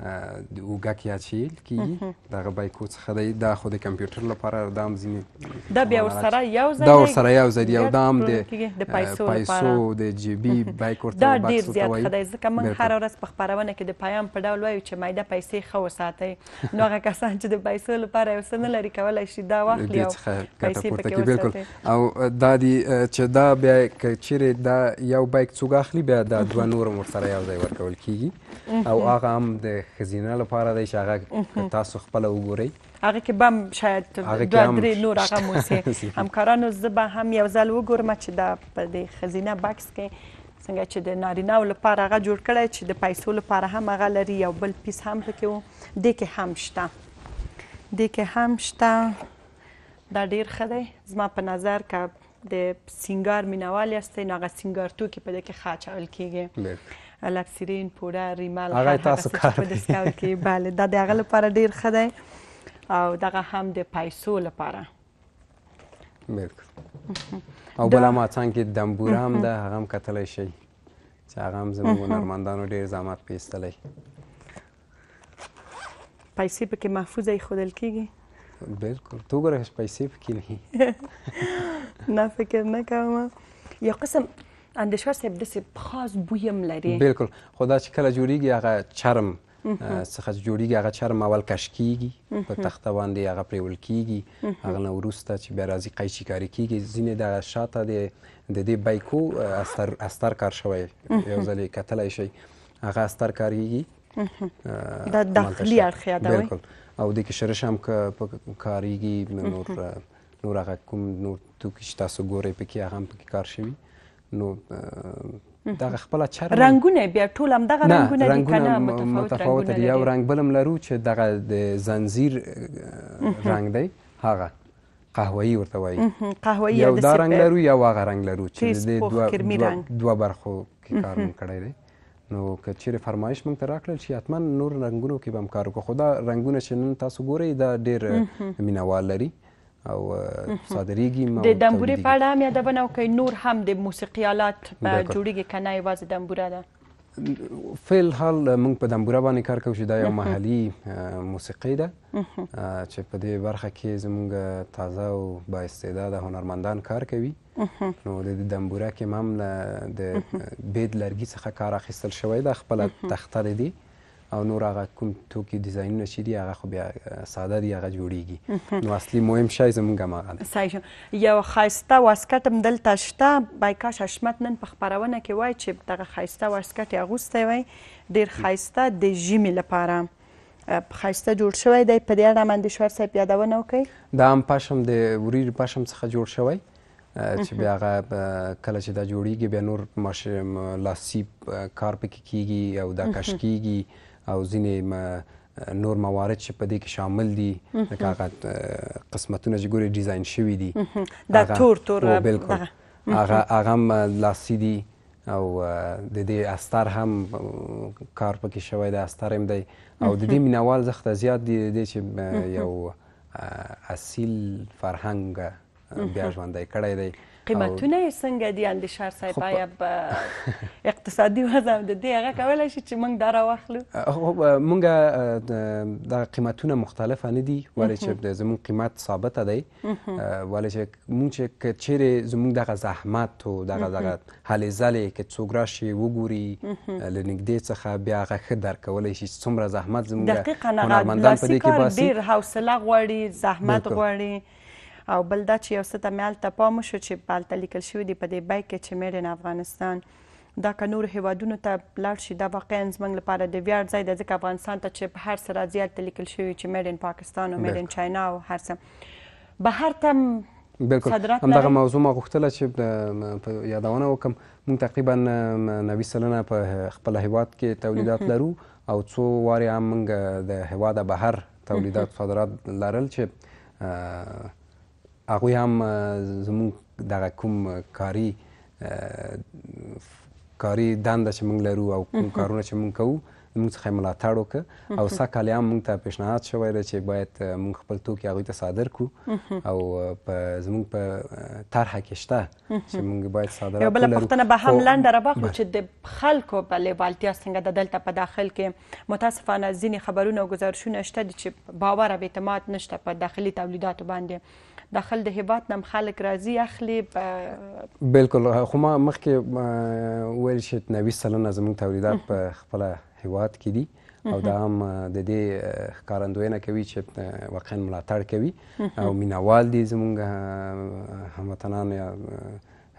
وګک یا چیل کیږي دغه بایکو څخه دی دا خو د کمپیوټر لپاره دا هم ځینې دا بیا ورسره یو ځای دا ورسره یو ځای دی او دا هم د پیسو د جیبي بایک ورته دا ډېر زیات ښه دی ځکه موږ هره ورځ په خپرونه کې د پیام په ډول وایو چې معده پیسې ښه وساتئ نو هغه کسان چې د پیسو لپاره یو څه نه لري کولی شي دا واخلي او پیسې پکې وساتي او دا دی چې دا بیا که چیرې دا یو بایک څوک اخلي بیا دا دوه نور ورسره یو ځای ورکول کیږي او هغه هم د خزینه لپاره دی چې هغه تاسو خپل وګورئ هغه کې بم شاید دوه درې نور هغه موسی همکارانو زه به هم یو ځل وګورم چې د د خزینه باکس کې څنګه چې د نارینه لپاره هغه جوړ کړی چې د پیسو لپاره هم هغه لري یو بل پیس هم پکې و د کې هم شته د کې هم شته دا ډیر ښه دی زما په نظر که د سینګار مینوال یاستئ نو هغه سینګار توکي په دې کې ښه اچول کیږي الاکسیرین پوره ریمل هغه تاسو کار په ډیسکاونټ کې bale دا د هغه لپاره ډیر ښه دی او دغه هم د پیسو لپاره بالکل او بل ما څنګه د دمبور هم د هغه هم کتلی شي چې هغه هم زموږ هنرمندانو ډیر زحمت پیستلی پیسې پکې محفوظه ایښودل کیږي بالکل تو ګره پیسې پکې نه نه فکر نه کوم یو قسم اندشور صاحب داسې خاص بوی هم لري بلکل خو دا چې کله جوړیږي هغه چرم څخه جوړیږي هغه چرم اول کش کیږي په تخته باندې هغه پریول کیږي هغه نه وروسته چې بیا راځي قیچي کاري کیږي ځینې دغه شاته د د دې بایکو استر استر کار شوی یو ځلې کتلی شئ هغه استر کاریږي دا داخلي اړخ یادوي بلکل او د کې شرش هم کاریږي نور نور هغه کوم نور توکي چې تاسو ګورئ پکې هغه هم پکې کار شوي نو دا خپل چر رنگونه بیا ټول هم دغه رنگونه دي کنه متفاوت رنگونه دي یو رنگ بلم لرو چې دغه د زنجیر رنگ دی هغه قهوه‌ای ورته وایي قهوه‌ای یو دا رنگ لرو یو هغه رنگ لرو چې د دوه دوه برخو کې کار کړی دی نو که چیرې فرمایش مونږ ته راکړل شي حتما نور رنگونو کې به هم کار وکړو خو دا رنگونه چې نن تاسو ګورئ دا ډېر مینوال لري او صادرېږي د دمبورې په اړه هم یادونه وکړئ نور هم د موسیقي آلات جوړېږي که نه یوازې دمبوره ده فعل حال موږ په دمبوره باندې کار کوو چې دا یو محلي موسیقي ده چې په دې برخه کې زموږ تازه او با استعداده هنرمندان کار کوي نو د دمبوره کې هم د بید لرګي څخه کار اخیستل شوی ده خپله تخته دی او نور هغه کوم توکي ډیزاینونه چې دي هغه خو بیا ساده دي هغه جوړیږي نو اصلي مهم شی زموږ هماغه دی صحیح شو یو ښایسته واسکټ هم دلته شته بایکاش حشمت نن په خپرونه کې وایي چې دغه ښایسته واسکټ یې اغوستی وای ډېر ښایسته د ژمي لپاره خایسته جوړ شوی دی په دې اړه باندې شور صاحب یادونه وکړي دا هم پشم د وریر پشم څخه جوړ شوی چې بیا هغه کله چې دا جوړیږي بیا نور ماشم لاسیب کار پکې کیږي او دا کش کیږي او ځینې نور موارد چې په دې کې شامل دي لکه هغه قسمتونه چې ګوري ډیزاین شوي دي دا تور تور بالکل هغه هغه لاسي دي او د دې استر هم کار پکې شوی دی استر هم دی او د دې مینوال زخته زیات دی د چې یو اصیل فرهنګ بیا ژوندی کړی دی قیمتونه یې څنګه دي اندي شهر صاحب آیا په اقتصادي وضع د دې هغه کولی شي چې موږ دا راواخلو خو موږ دا قیمتونه مختلف نه دي ولې چې زموږ قیمت ثابت دی ولې چې موږ چې چیرې زموږ دغه زحمت او دغه دغه هلې ځلې کې څوک راشي وګوري له نږدې څخه بیا هغه ښه درک کولی شي څومره زحمت زموږ هنرمندان په دې کې باسي ډېر حوصله غواړي زحمت غواړي او بل دا چې یو څه ته مې هلته پام وشو چې هلته لیکل شوي دي په دې بیک کې چې میډ ان افغانستان دا که نور هیوادونو ته لاړ شي دا واقعا زموږ لپاره د ویاړ ځای دی ځکه افغانستان ته چې په هر څه راځي هلته لیکل شوي چې میډ ان پاکستان او میډ ان چاینا او هر څه بهر ته بلکل همدغه موضوع ما غوښتله چې یادونه وکم موږ تقریبا نوي سلنه په خپل هیواد کې تولیدات لرو او څو وارې هم موږ د هیواده بهر تولیدات صادرات لرل چې هغوی هم زموږ دغه کوم کاری کاری دنده چې موږ لرو او کوم کارونه چې موږ کوو موږ څخه ملاتړ وکړه او سږکال هم موږ ته پیشنهاد شوی دی چې باید موږ خپل توکي هغوی ته صادر کړو او په زموږ په طرحه کې شته چې موږ باید صادرات یو بله پوښتنه به هم لنډه راواخلو چې د خلکو په لیوالتیا څنګه د دلته په داخل کې متاسفانه ځینې خبرونه او ګزارشونه شته چې باور او اعتماد نشته په داخلي تولیداتو باندې داخل د هیبات نم خلک راځي اخلي بالکل خو ما مخکې ویل چې 90 سلنه زموږ تولیدات په خپل هیواد کې دي او دا هم د دې ښکارندوینه کوي چې واقعا ملاتړ کوي او مینوال دي زمونږ هموطنان یا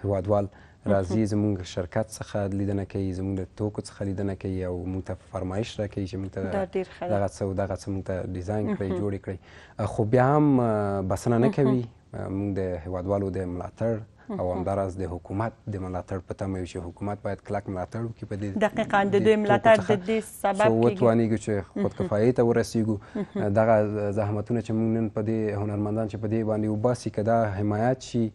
هیوادوال راځي زموږ شرکت څخه لیدنه کوي زموږ د توکو څخه لیدنه کوي او موږ ته فرمایش راکوي چې موږ ته دغه څه او دغه څه موږ ته ډیزاین کړئ جوړې کړئ خو بیا هم بسنه نه کوي موږ د هیوادوالو د ملاتړ او همداراز د حکومت د ملاتړ په تمه چې حکومت باید کلک ملاتړ وکړي په دې دقیقا د دوی ملاتړ د دې سبب کېږي وتوانیږو چې خودکفایي ته ورسیږو دغه زحمتونه چې موږ نن په دې هنرمندان چې په دې باندې وباسي که دا حمایت شي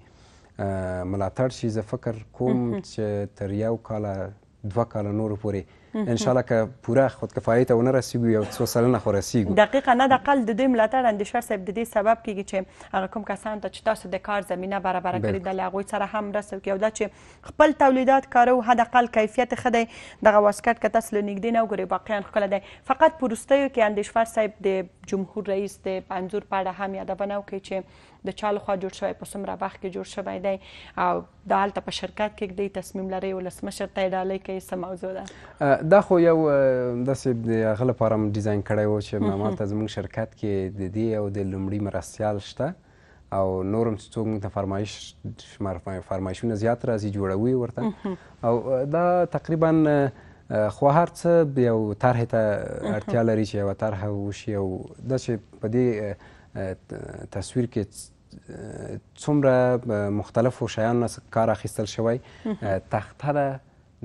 ملاتړ شي زه فکر کوم چې تر یو کاله دوه کاله نور پورې ان شاء الله که پوره خودکفایت ونه رسیږو یو څو سلنه خو رسیږو دقیقا نه د اقل د دوی ملاتړ اندشار صاحب د دې سبب کیږي چې هغه کوم کسان ته چې تاسو د کار زمينه برابر کړی د لاغوي سره هم رسو کې او دا چې خپل تولیدات کارو حد اقل کیفیت خدای دغه واسکټ که تاسو لنګدې نه وګوري باقیان خپل دی فقط پروستیو کې اندشار صاحب د جمهور رئیس د منظور پاړه هم یادونه وکړي چې د چا لخوا جوړ شوی په سمره باغ کې جوړ شوی دی او دا هلته په شرکت کې دی تصمیم لري ولسمشر ته ډالۍ کوي څه موضوع ده دا خو یو داسې د هغه لپاره م ډیزاین کړی و چې ماته زموږ شرکت کې د دې او د لومړي مرستیال شته او نورم څوک موږ ته فرمایش فرمایشونه زیات راځي جوړوي ورته او دا تقریبا خو هر څه یو طرح ته اړتیا لري چې یو طرح وشي او دا چې په دې تصویر کې څومره مختلفو شیانو نه کار اخیستل شوی تخته ده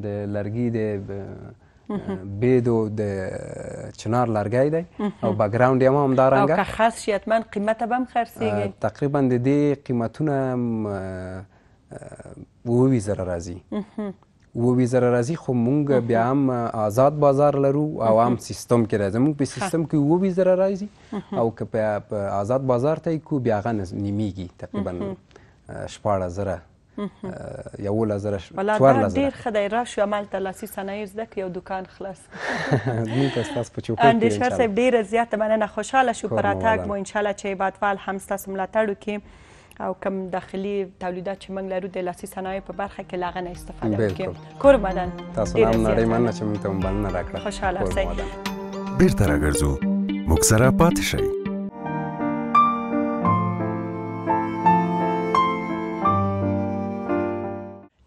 د لرګي د بدو د چنار لرګی دی او بیکګراوند یې هم همدارنګه او که خاص شي حتما قیمته به هم خرڅېږي تقریبا د دې قیمتونه اووه وي زره راځي اووه زره راځي خو مونږ بیا هم آزاد بازار لرو او هم سیستم کې راځي مونږ په سیستم کې اووه زره راځي او که په آزاد بازار ته کو بیا هغه نیمیږي تقریبا شپاړه زره یو لزر څوار لزر ډیر خدای راشو عمل ته لاسي صنایع زده یو دکان خلاص موږ تاسو په چوکو اندیشور صاحب ډیر زیات مننه خوشاله شو پراتګ مو ان شاء الله چې بعد فعال هم تاسو ملاتړ وکړي او کم داخلي تولیدات چې موږ لرو د لاسي صنایع په برخه کې لاغه نه استفاده وکړو کور بدن تاسو هم نړۍ مننه چې موږ ته مبالنه راکړه خوشاله اوسئ بیرته راګرځو موږ سره پاتې شئ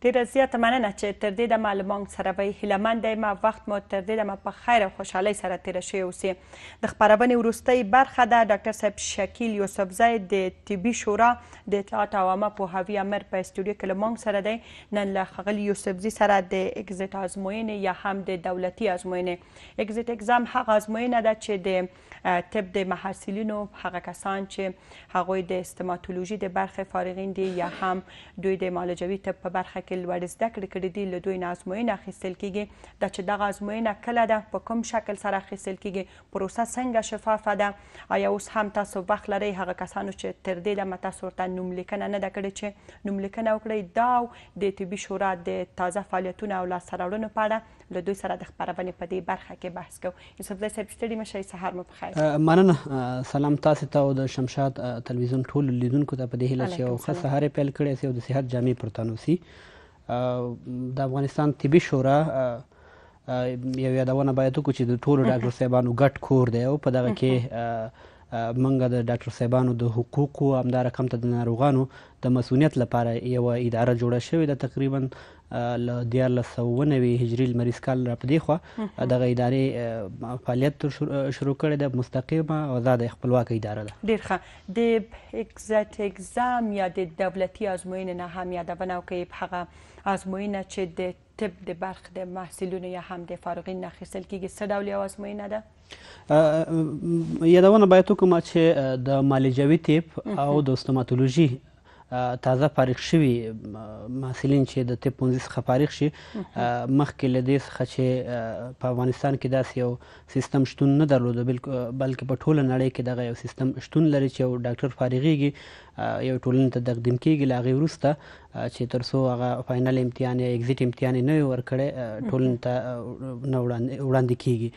ډیره زیاته مننه چې تر دې دمه له موږ سره وئ هیلهمند یم وخت مو تر دې دمه په خیر او خوشحالۍ سره تېره شوی اوسئ د خپرونې وروستۍ برخه ده ډاکټر صاحب شکیل یوسفزی د طبي شورا د اطلاعات او عامه پوهاوي امر په استوډیو کې له موږ سره دی نن له ښاغلي یوسفزي سره د اګزټ ازموینې یا هم د دولتي ازموینې اګزټ اګزام هغه ازموینه ده چې د طب د محصلینو هغه کسان چې هغوی د استماتولوژي د برخې فارغین دي یا هم دوی د معالجوي طب په برخه کې کې لوړ زده کړې کړې دي له دوی نه ازموینه اخیستل کیږي دا چې دغه ازموینه کله ده په کوم شکل سره اخیستل کیږي پروسه څنګه شفافه ده آیا اوس هم تاسو وخت لرئ هغه کسانو چې تر دې دمه تاسو ورته نوملیکنه نه ده کړې چې نوملیکنه وکړئ دا د طبي شورا د تازه فعالیتونو او لاسته راوړنو په اړه له دوی سره د خبرونې په دې برخه کې بحث کوو یوسف الله صاحب ستړي مشه سهار مو بخیر مننه سلام تاسو ته او د شمشاد تلویزیون ټول لیدونکو ته په دې هیله چې یو ښه سهار پیل کړی سي او د صحت جامې پرتانوسی د افغانستان طبي شورا یو یادونه باید وکړو چې د ټولو ډاکټر صاحبانو ګډ کور دی او په دغه کې منګه د ډاکټر صاحبانو د حقوقو همدا رقم ته د ناروغانو د مسؤلیت لپاره یو اداره جوړه شوې ده تقریبا ل دیار لسونه هجری مریض کال را پدې خو دغه ادارې فعالیت شروع کړي د مستقیمه او د خپلواک اداره ده ډیر ښه د اگزټ اگزام یا د دولتي ازموینې نه هم یادونه کوي په هغه آزموینه چې د طب د برخ د محصلینو یا هم د فارغین اخیستل کیږي څه ډول یو آزموینه ده یادونه باید وکړم چې د مالیجوي طب او د استماتولوژي تازه فارغ شوي محصلین چې د طب پوهنځي څخه فارغ شي مخکې له دې څخه چې په افغانستان کې داسې یو سیستم شتون نه درلود بلکې په ټوله نړۍ کې دغه یو سیستم شتون لري چې یو ډاکټر فارغېږي یو ټولنې ته تقدیم کیږي له هغې وروسته چې تر څو هغه فاینل امتحان یا اگزیټ امتحان یې نه وي ورکړی ټولنې ته نه وړاندې کیږي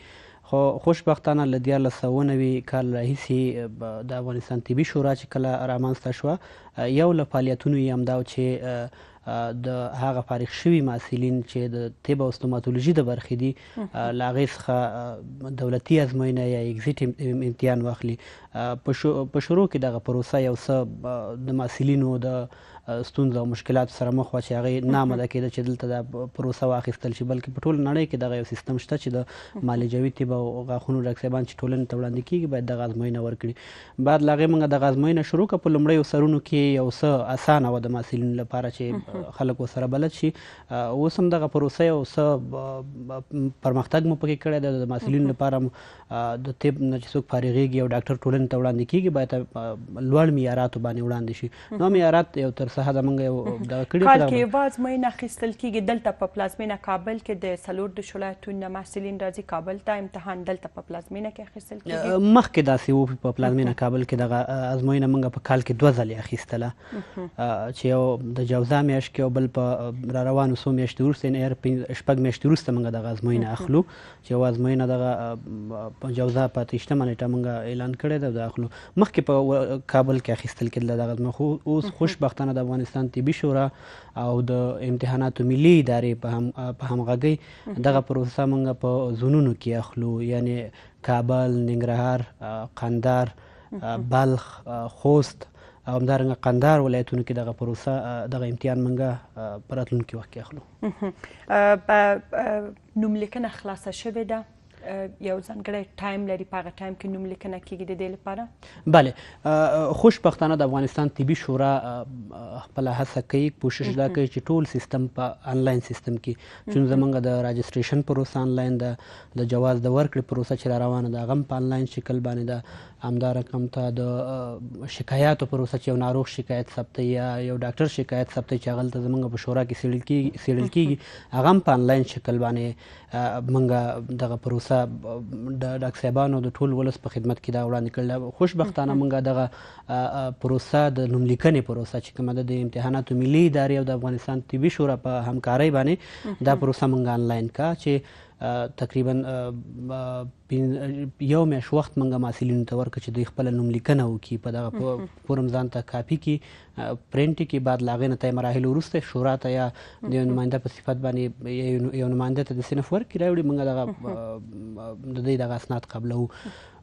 خو خوشبختانه له دیارلس سوه نوي کال راهیسې د افغانستان طبي شورا چې کله رامنځته شوه یو له فعالیتونو یې همدا چې د هغه فارغ شوي محصلین چې د طب او ستوماتولوژي د برخې دي له هغې څخه دولتي ازموینه یا اگزیټ امتحان واخلي په شروع کې دغه پروسه یو څه د محصلینو د ستونزو او مشکلات سره مخ و چې هغه نامه ده کېده چې دلته د پروسه واخیستل شي بلکې په ټول نړۍ کې دغه یو سیستم شته چې د معالجوي طب او غاښونو ډاکټران چې ټولنې ته وړاندې کیږي باید د غازمینه ورکړي بعد لاغه موږ د غازمینه شروع کړ په لومړیو سرونو کې یو څه اسانه و د محصلینو لپاره چې خلک وسره بلد شي اوس هم دغه پروسه یو څه پرمختګ مو پکې کړی دی د محصلینو لپاره د طب نه چې څوک فارغېږي او ډاکټر ټولنې ته وړاندې کیږي باید لوړ معیاراتو باندې وړاندې شي نو معیارات یو تر ساحه د منګ یو د کړي کال کې باز مې نه خستل کېږي دلته په پلازمینا کابل کې د سلور د شولاتونو محصلین راځي کابل ته امتحان دلته په پلازمینا کې خستل کېږي مخکې داسې وو په پلازمینا کابل کې دغه ازموینه منګ په کال کې دوه ځلې اخیستله چې یو د جوزا میاشت کې او بل په را روانو سو میاشتې وروسته نه هر شپږ میاشتې وروسته منګ دغه ازموینه اخلو چې یو ازموینه دغه په جوزا په تشتمه نیټه منګ اعلان کړی دی د اخلو مخکې په کابل کې اخیستل کېدل دغه ازموینه خو اوس خوشبختانه د د افغانستان طبي شورا او د امتحاناتو ملي ادارې په هم په همغږۍ دغه پروسه موږ په زونونو کې اخلو یعنی کابل ننګرهار قندار بلخ خوست او همدارنګه قندار ولایتونو کې دغه پروسه دغه امتحان منګه پراتلونکي وخت کې اخلو نوملیکنه خلاصه شوې ده یو ځانګړی ټایم لري په هغه ټایم کې نوم لیکنه کیږي د دې لپاره بله خوشبختانه د افغانستان طبي شورا خپله هڅه کوي کوشش دا کوي چې ټول سیستم په آنلاین سیستم کې چې زمونږ د راجستریشن پروسه آنلاین ده د جواز د ورکړې پروسه چې را روانه ده هغه هم په آنلاین شکل باندې ده همدا رقم ته د شکایاتو پروسه چې یو ناروغ شکایت ثبتوي یا یو ډاکټر شکایت ثبتوي چې هغه هلته زموږ په شورا کې څېړل کېږي څېړل کېږي هغه هم په انلاین شکل باندې موږ دغه پروسه د ډاکټر صاحبانو د ټول ولس په خدمت کې دا وړاندې کړل خوشبختانه موږ دغه پروسه د نوملیکنې پروسه چې کومه ده د امتحاناتو ملي ادارې او د افغانستان طبي شورا په همکارۍ باندې دا پروسه موږ انلاین کا چې تقریبا یو میاش وخت منګه ماسیلینو ته ورک چې دوی خپل نوم لیکنه وکي په دغه فورم ځان ته کاپی کی پرنٹ کی بعد لاغې نه تای مراحل ورسته شورا ته یا د نماینده په صفت باندې یو نماینده ته د سنف ورک راوړي منګه دغه د دې دغه اسناد قبلو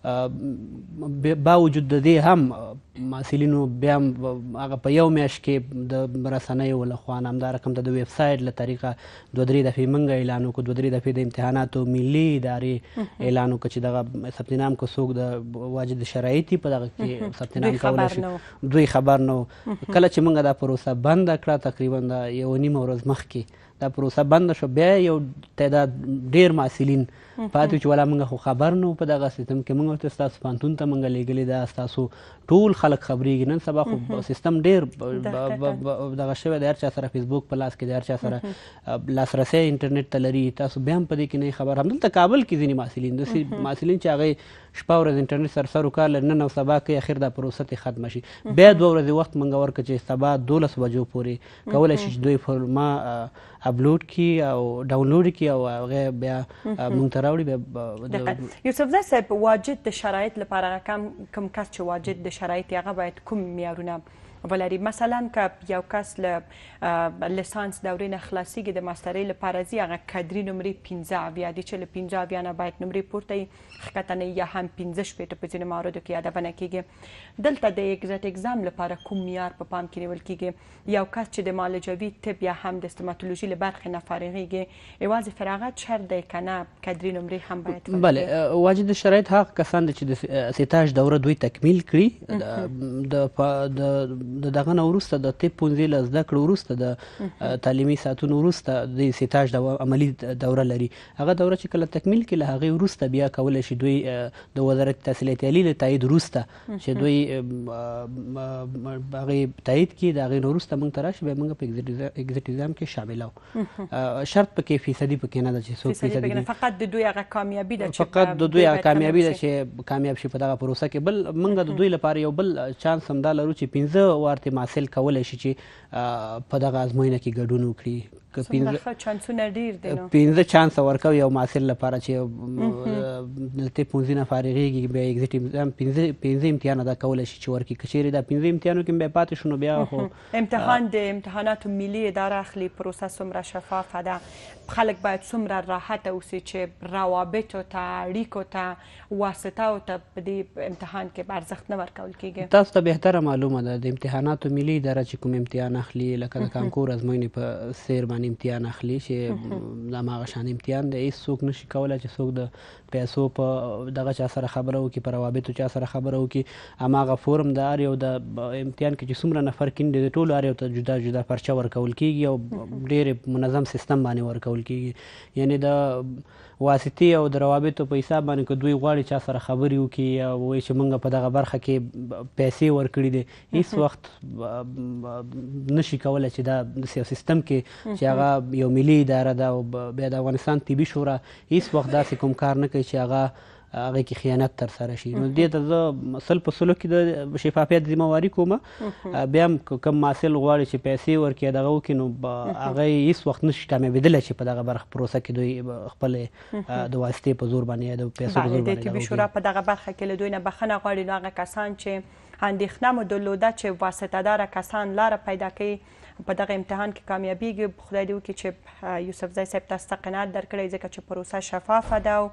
با وجود د دې هم محصلینو بیا هم هغه په یو میاشت کې د رسنیو له خوا همدا رقم د ویب سایټ له طریقه دوه درې دفعې موږ اعلان وکړو دوه درې دفعې د امتحاناتو ملي ادارې اعلان وکړ چې دغه ثبت نام کو څوک د واجد شرایط په دغه کې ثبت نام کولی شي دوی خبر نه کله چې موږ دا پروسه بند کړه تقریبا د یو نیم ورځ مخکې دا پروسه بند شو بیا یو تعداد ډیر محصلین پاتې چې ولا موږ خو خبر نو په دغه سیستم کې موږ ورته ستاسو پانتون ته موږ لیږلې دا ستاسو ټول خلک خبرېږي نن سبا خو سیستم ډېر دغه شوی د هر چا سره فیسبوک په لاس کې د هر چا سره لاسرسی انټرنیټ ته لري تاسو بیا هم په دې کې نه خبر همدلته کابل کې ځینې محصلین داسې محصلین چې هغه شپه ورځ انټرنیټ سره سر وکړ نن او سبا کې اخر دا پروسه ته ختم شي بیا دوه ورځې وخت منګه ورک چې سبا 12 بجو پورې کولای شي دوی فرما اپلوډ کی او ډاونلوډ کی او هغه بیا مونږ راوړي د یوسف زه صاحب واجد د شرایط لپاره کم کم کس چې واجد د شرایط هغه باید کوم معیارونه ولی مثلا که یو کس له لیسانس دورې نه خلاصيږي د ماسترۍ لپاره ځي هغه کادري نمرې 15 اویا دي چې له 15 اویا نه باید نمرې پورته ښکته نه یا هم 15 شپېته په ځینو مواردو کې یادونه کیږي دلته د اگزټ اگزام لپاره کوم معیار په پا پام کې نیول کیږي یو کس چې د مالوجوي طب یا هم د استماتولوژي له برخې نه فارغيږي یوازې فراغت شرط دی کنه کادري نمرې هم باید بله واجد شرایط هغه کسان چې د سیتاج دوره دوی تکمیل کړي د د دغه نه ورسته د ټپ 15 لز د کړو ورسته د تعلیمي ساتونو ورسته د سیتاج د عملی دوره لري هغه دوره چې کله تکمیل کله هغه ورسته بیا کول شي دوی د وزارت تحصیلات عالی له تایید ورسته چې دوی هغه تایید کی د هغه ورسته موږ تراش به موږ په ایگزیټ ایگزام کې شاملو شرط پکې فیصدي پکې نه ده چې څو فیصدي فقط د دوی هغه کامیابی ده چې فقط د دوی هغه کامیابی ده چې کامیاب شي په دغه پروسه کې بل موږ د دوی لپاره یو بل چانس هم دا لرو چې 15 ورته محصل کولای شي چې په دغه ازموینه کې ګډون وکړي که پنځه پنځه چانس ورکوي یو محصل لپاره چې دلته پنځه نه فارغېږي بیا اگزیټ امتحان پنځه پنځه امتحان ادا کولی شي چې ورکړي که چیرې دا پنځه امتحانو کې بیا پاتې شو نو بیا خو امتحان د امتحاناتو ملي اداره اخلي پروسه څومره شفافه ده خلک باید څومره راحته اوسي چې روابطو ته اړیکو ته واسطه او ته په دې امتحان کې ارزښت نه ورکول کېږي تاسو ته بهتره معلومه ده د امتحاناتو ملي اداره چې کوم امتحان اخلي لکه د کانکور ازموینې په سیر باندې شان امتحان اخلي چې دا ما شان امتحان دی هیڅوک نشي کولای چې څوک د پیسو په دغه چا سره خبره وکړي پر روابطو چا سره خبره وکړي اماغه فورم د اړ یو د امتحان کې چې څومره نفر کیندي د ټولو اړ یو ته جدا جدا پرچه ورکول کیږي او ډېر منظم سیستم باندې ورکول کیږي یعنی د واسطې او د روابطو په حساب باندې که دوی غواړي چا سره خبرې وکړي او وایي چې موږ په دغه برخه کې پیسې ورکړي دي هیڅ وخت نشي کولی چې دا داسې یو سیستم کې چې هغه یو ملي اداره ده او بیا د افغانستان طبي شورا هیڅ وخت داسې کوم کار نه کوي چې هغه هغه کې خیانت تر سره شي نو دې ته زه سل په سلو کې د شفافیت ذمہواری کوم بیا هم کم ماسل غواړي چې پیسې ورکړي دغه وکړي نو هغه هیڅ وخت نشي کامیابېدلی چې په دغه برخه پروسه کې دوی خپل د واسطې په زور باندې یا د پیسو په زور باندې کې شورا په دغه برخه کې له دوی نه بخنه غواړي نو هغه کسان چې اندېښنه مو درلوده چې واسطه دار کسان لار پیدا کوي په دغه امتحان کې کامیابیږي خدای دې وکړي چې یوسف زای صاحب تاسو ته قناعت درکړي ځکه چې پروسه شفافه ده او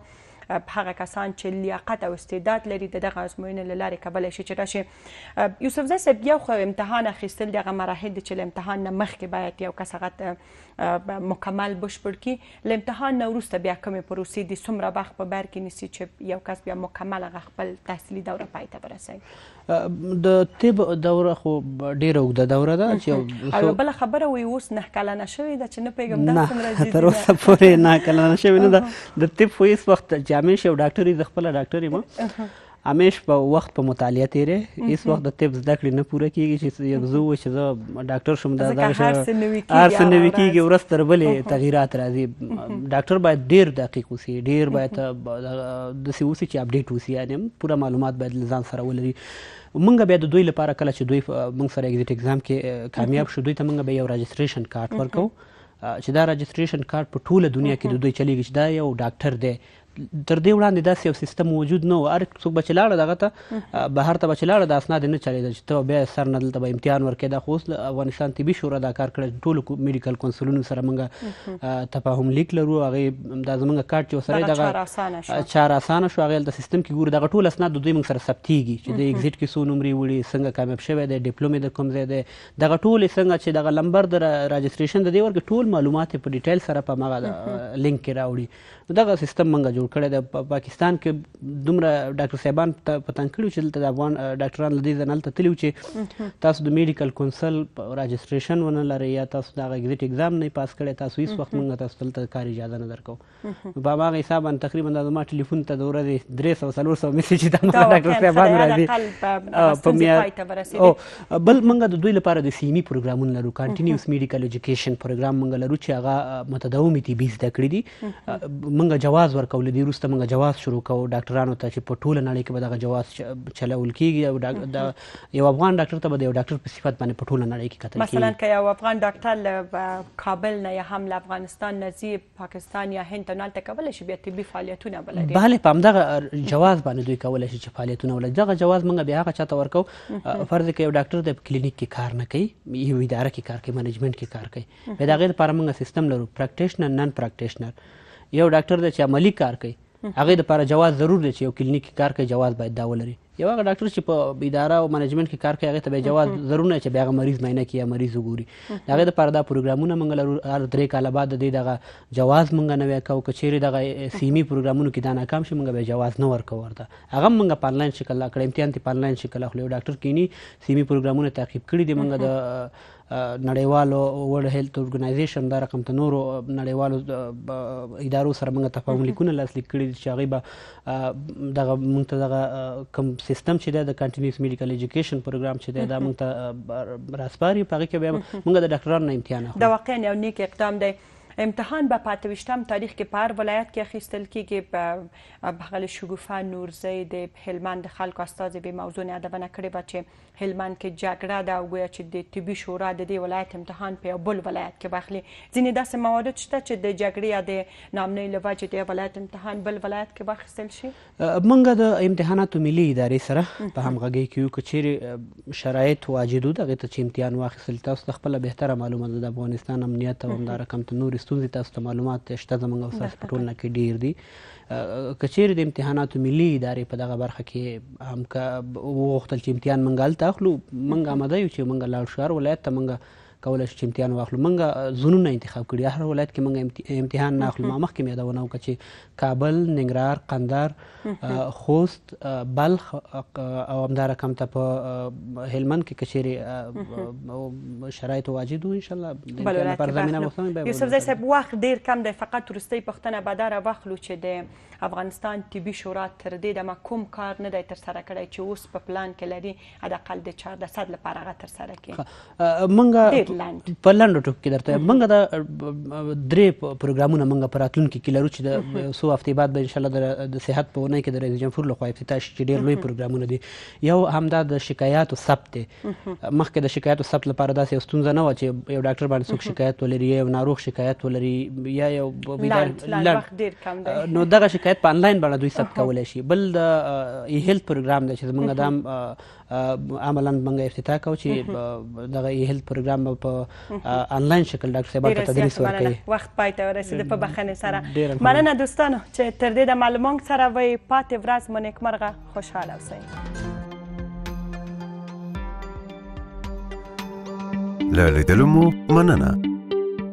هغه کسان چې لیاقت او استعداد لري دغه ازموینې له لارې کولای شي چې راشي یوسف زئی صاحب یو خو امتحان اخیستل دغه مراحل چې امتحان نه مخکې باید یو کس هغه مکمل بشپړ کی له امتحان نه وروسته بیا کومې پروسې دي څومره وخت په بر کې نیسی چې یو کس بیا مکمل هغه خپل تحصیلي دوره پای ته ورسوي د طب دوره خو ډیره اوږده دوره ده چې یو بل خبره وي اوس نه کلنه شوې ده چې نه پیغام دا څومره زیات تر اوسه پورې نه کلنه شوې نه ده د طب خو هیڅ وخت چې همیش یو ډاکټر د خپل ډاکټر یم همیش په وخت په مطالعه تیرې هیڅ وخت د طب زده کړې نه پوره کیږي چې یو زه چې زه ډاکټر شم دا هر څه نوي کیږي ورځ تر بلې تغیرات راځي ډاکټر باید ډیر دقیق اوسي ډیر باید داسې اوسي چې اپډیټ اوسي یعنی پوره معلومات باید له ځان سره ولري مونږ بیا د دوی لپاره کله چې دوی مونږ سره ایگزیټ اگزام کې کامیاب شو دوی ته مونږ به یو راجستریشن کارت ورکو چې دا راجستریشن کارت په ټوله دنیا کې د دوی چلیږي چې دا یو ډاکټر دی تر دې وړاندې داسې یو سیستم موجود نه و هر څوک به چې لاړه دغه ته بهر ته به چې لاړه د اسناد نه چلېدل چې ته بیا سر نه دلته به امتحان ورکېده خو اوس افغانستان طبي شورا دا کار کړی ټولو میډیکل کونسلونو سره موږ تفاهم لیک لرو هغې دا زموږ کارت چې سره دغه چار اسانه شو هغې هلته سیستم کې ګورو دغه ټول اسناد د دوی موږ سره ثبتېږي چې د اگزیټ کې څو نمرې وړي څنګه کامیاب شوی دی ډپلومې د کوم ځای دی دغه ټول څنګه چې دغه لمبر د راجستریشن د دې ورکې ټول معلومات په ډیټیل سره په مغه لینک کې راوړي دغه سیستم منګه جوړ کړی د پاکستان کې دومره ډاکټر صاحبان په تنګ کړي چې دلته د افغان ډاکټران لدی ځنل ته تلو چې تاسو د میډیکل کونسل راجستریشن ونه لري یا تاسو دغه ایگزیټ اگزام نه پاس کړي تاسو هیڅ وخت منګه تاسو دلته کار اجازه نه درکو په ما حساب ان تقریبا د ما ټلیفون ته دوره دی 300 400 میسج د ډاکټر صاحبان راځي په میا او بل منګه د دوی لپاره د سیمي پروګرامونه e لرو کنټینیوس میډیکل اډوکیشن پروګرام منګه لرو چې هغه متداومي طبي زده کړې دي منګه جواز ورکول دي روسته منګه جواز شروع کوو ډاکټرانو ته چې په ټوله نړۍ کې به دغه جواز چلول کیږي او د یو افغان ډاکټر ته به د یو ډاکټر په صفت باندې په ټوله نړۍ کې کتل کیږي مثلا که یو افغان ډاکټر له کابل نه یا هم له افغانستان نه زی پاکستان یا هند نه تل کول شي بیا طبي فعالیتونه بلدي بله په همدغه جواز باندې دوی کولای شي چې فعالیتونه ولري دغه جواز منګه بیا هغه چاته ورکو فرض کې یو ډاکټر د کلینیک کې کار نه کوي یو اداره کې کار کوي منیجمنت کې کار کوي په دغه لپاره موږ سیستم لرو پریکټیشنر نن پریکټیشنر یو ډاکټر دی چې عملی کار کوي هغې دپاره جواز ضرور دی چې یو کلینیک کې کار کوي جواز باید دا ولري یو هغه ډاکټر چې په اداره او منیجمنت کې کار کوي هغې ته بیا جواز ضرور نه چې بیا هغه مریض معاینه کړي یا مریض وګوري د هغې دپاره دا پروګرامونه موږ لرو هر درې کاله بعد د دې دغه جواز موږ نوی کوو که چیرې دغه سیمي پروګرامونو کې دا ناکام شي موږ بیا جواز نه ورکوو ورته هغه موږ په آنلاین شکل کړی امتحان ته په آنلاین شکل اخلو یو ډاکټر کینی سیمي پروګرامونه تعقیب کړي دي موږ د نړیوالو ورلد هیلث اورګنایزیشن دا رقم ته نورو نړیوالو ادارو سره موږ تفاهم لیکونه لاسلیک کړي چې هغه به دغه موږ ته دغه کم سیستم چې دی د کنټینیوس میډیکل اډوکیشن پروګرام چې دی دا موږ ته راسپاري په هغه کې به موږ د ډاکټرانو امتحان اخلو دا واقعا یو نیک اقدام دی امتحان به پاتويشتم تاریخ کې په هر ولایت کې اخیستل کېږي په بغل شګوفه نورزی د هلمند خلکو استاد به موضوع نه ادبنه کړې و چې هلمند کې جګړه دا وایي چې د طبي شورا د دې ولایت امتحان په بل ولایت کې واخلي ځینې داسې موارد شته چې د جګړې یا د نامنې لوجه د ولایت امتحان بل ولایت کې واخیستل شي منګه د امتحاناتو ملي ادارې سره په همغږي کې یو کچېر شرایط واجدو دغه ته چې امتحان واخیستل تاسو خپل به تر معلومه د افغانستان امنیت او د رقم تنور ستونزې تاسو ته معلومات شته زموږ او ستاسو په ټولنه کې ډیر دي کچیر د امتحاناتو ملي ادارې په دغه برخه کې هم وغوښتل چې امتحان منګال تاخلو منګ آماده یو چې منګ لاړ شهر ولایت ته منګ کولای شو چې امتحان واخلو موږ زونونه انتخاب کړي هر ولایت کې موږ امتحان نه اخلو ما مخکې مې یادونه وکړه چې کابل ننګرهار قندار خوست بلخ او همدارکم ته په هلمند کې کچېرې شرایط واجد وو ان شاء الله پر زمينه وخت یوسف زای صاحب وخت ډیر کم دی فقط ورستۍ پښتنه به دار واخلو چې د افغانستان طبي شورا تر دې د کوم کار نه دی تر سره کړی چې اوس په پلان کې لري حداقل د 14 لپاره غا تر سره کړي منګه په لاندو ټکو کې درته موږ دا درې پروګرامونه موږ په راتلونکي کې لرو چې د سو هفتې بعد به ان شاء الله د صحت په ونه کې د رئیس جمهور لخوا افتتاح شي چې ډېر لوی پروګرامونه دي یو همدا د شکایاتو ثبت دی مخکې د شکایاتو ثبت لپاره داسې ستونزه نه و چې یو ډاکټر باندې څوک شکایت ولري یو ناروغ شکایت ولري یا یو نو دغه شکایت په انلاین باندې دوی ثبت کولای شي بل د ای هیلث پروګرام دی چې موږ دا عملا موږ افتتاح کوو چې دغه ای هیلث پروګرام په انلاین شکل ډاکټر صاحب ته تدریس ورکوي وخت پای ته رسیده په بخنه سره مننه دوستانو چې تر دې د معلومات سره وي پاتې ورځ مو نیکمرغه خوشاله اوسئ له لیدلو مو مننه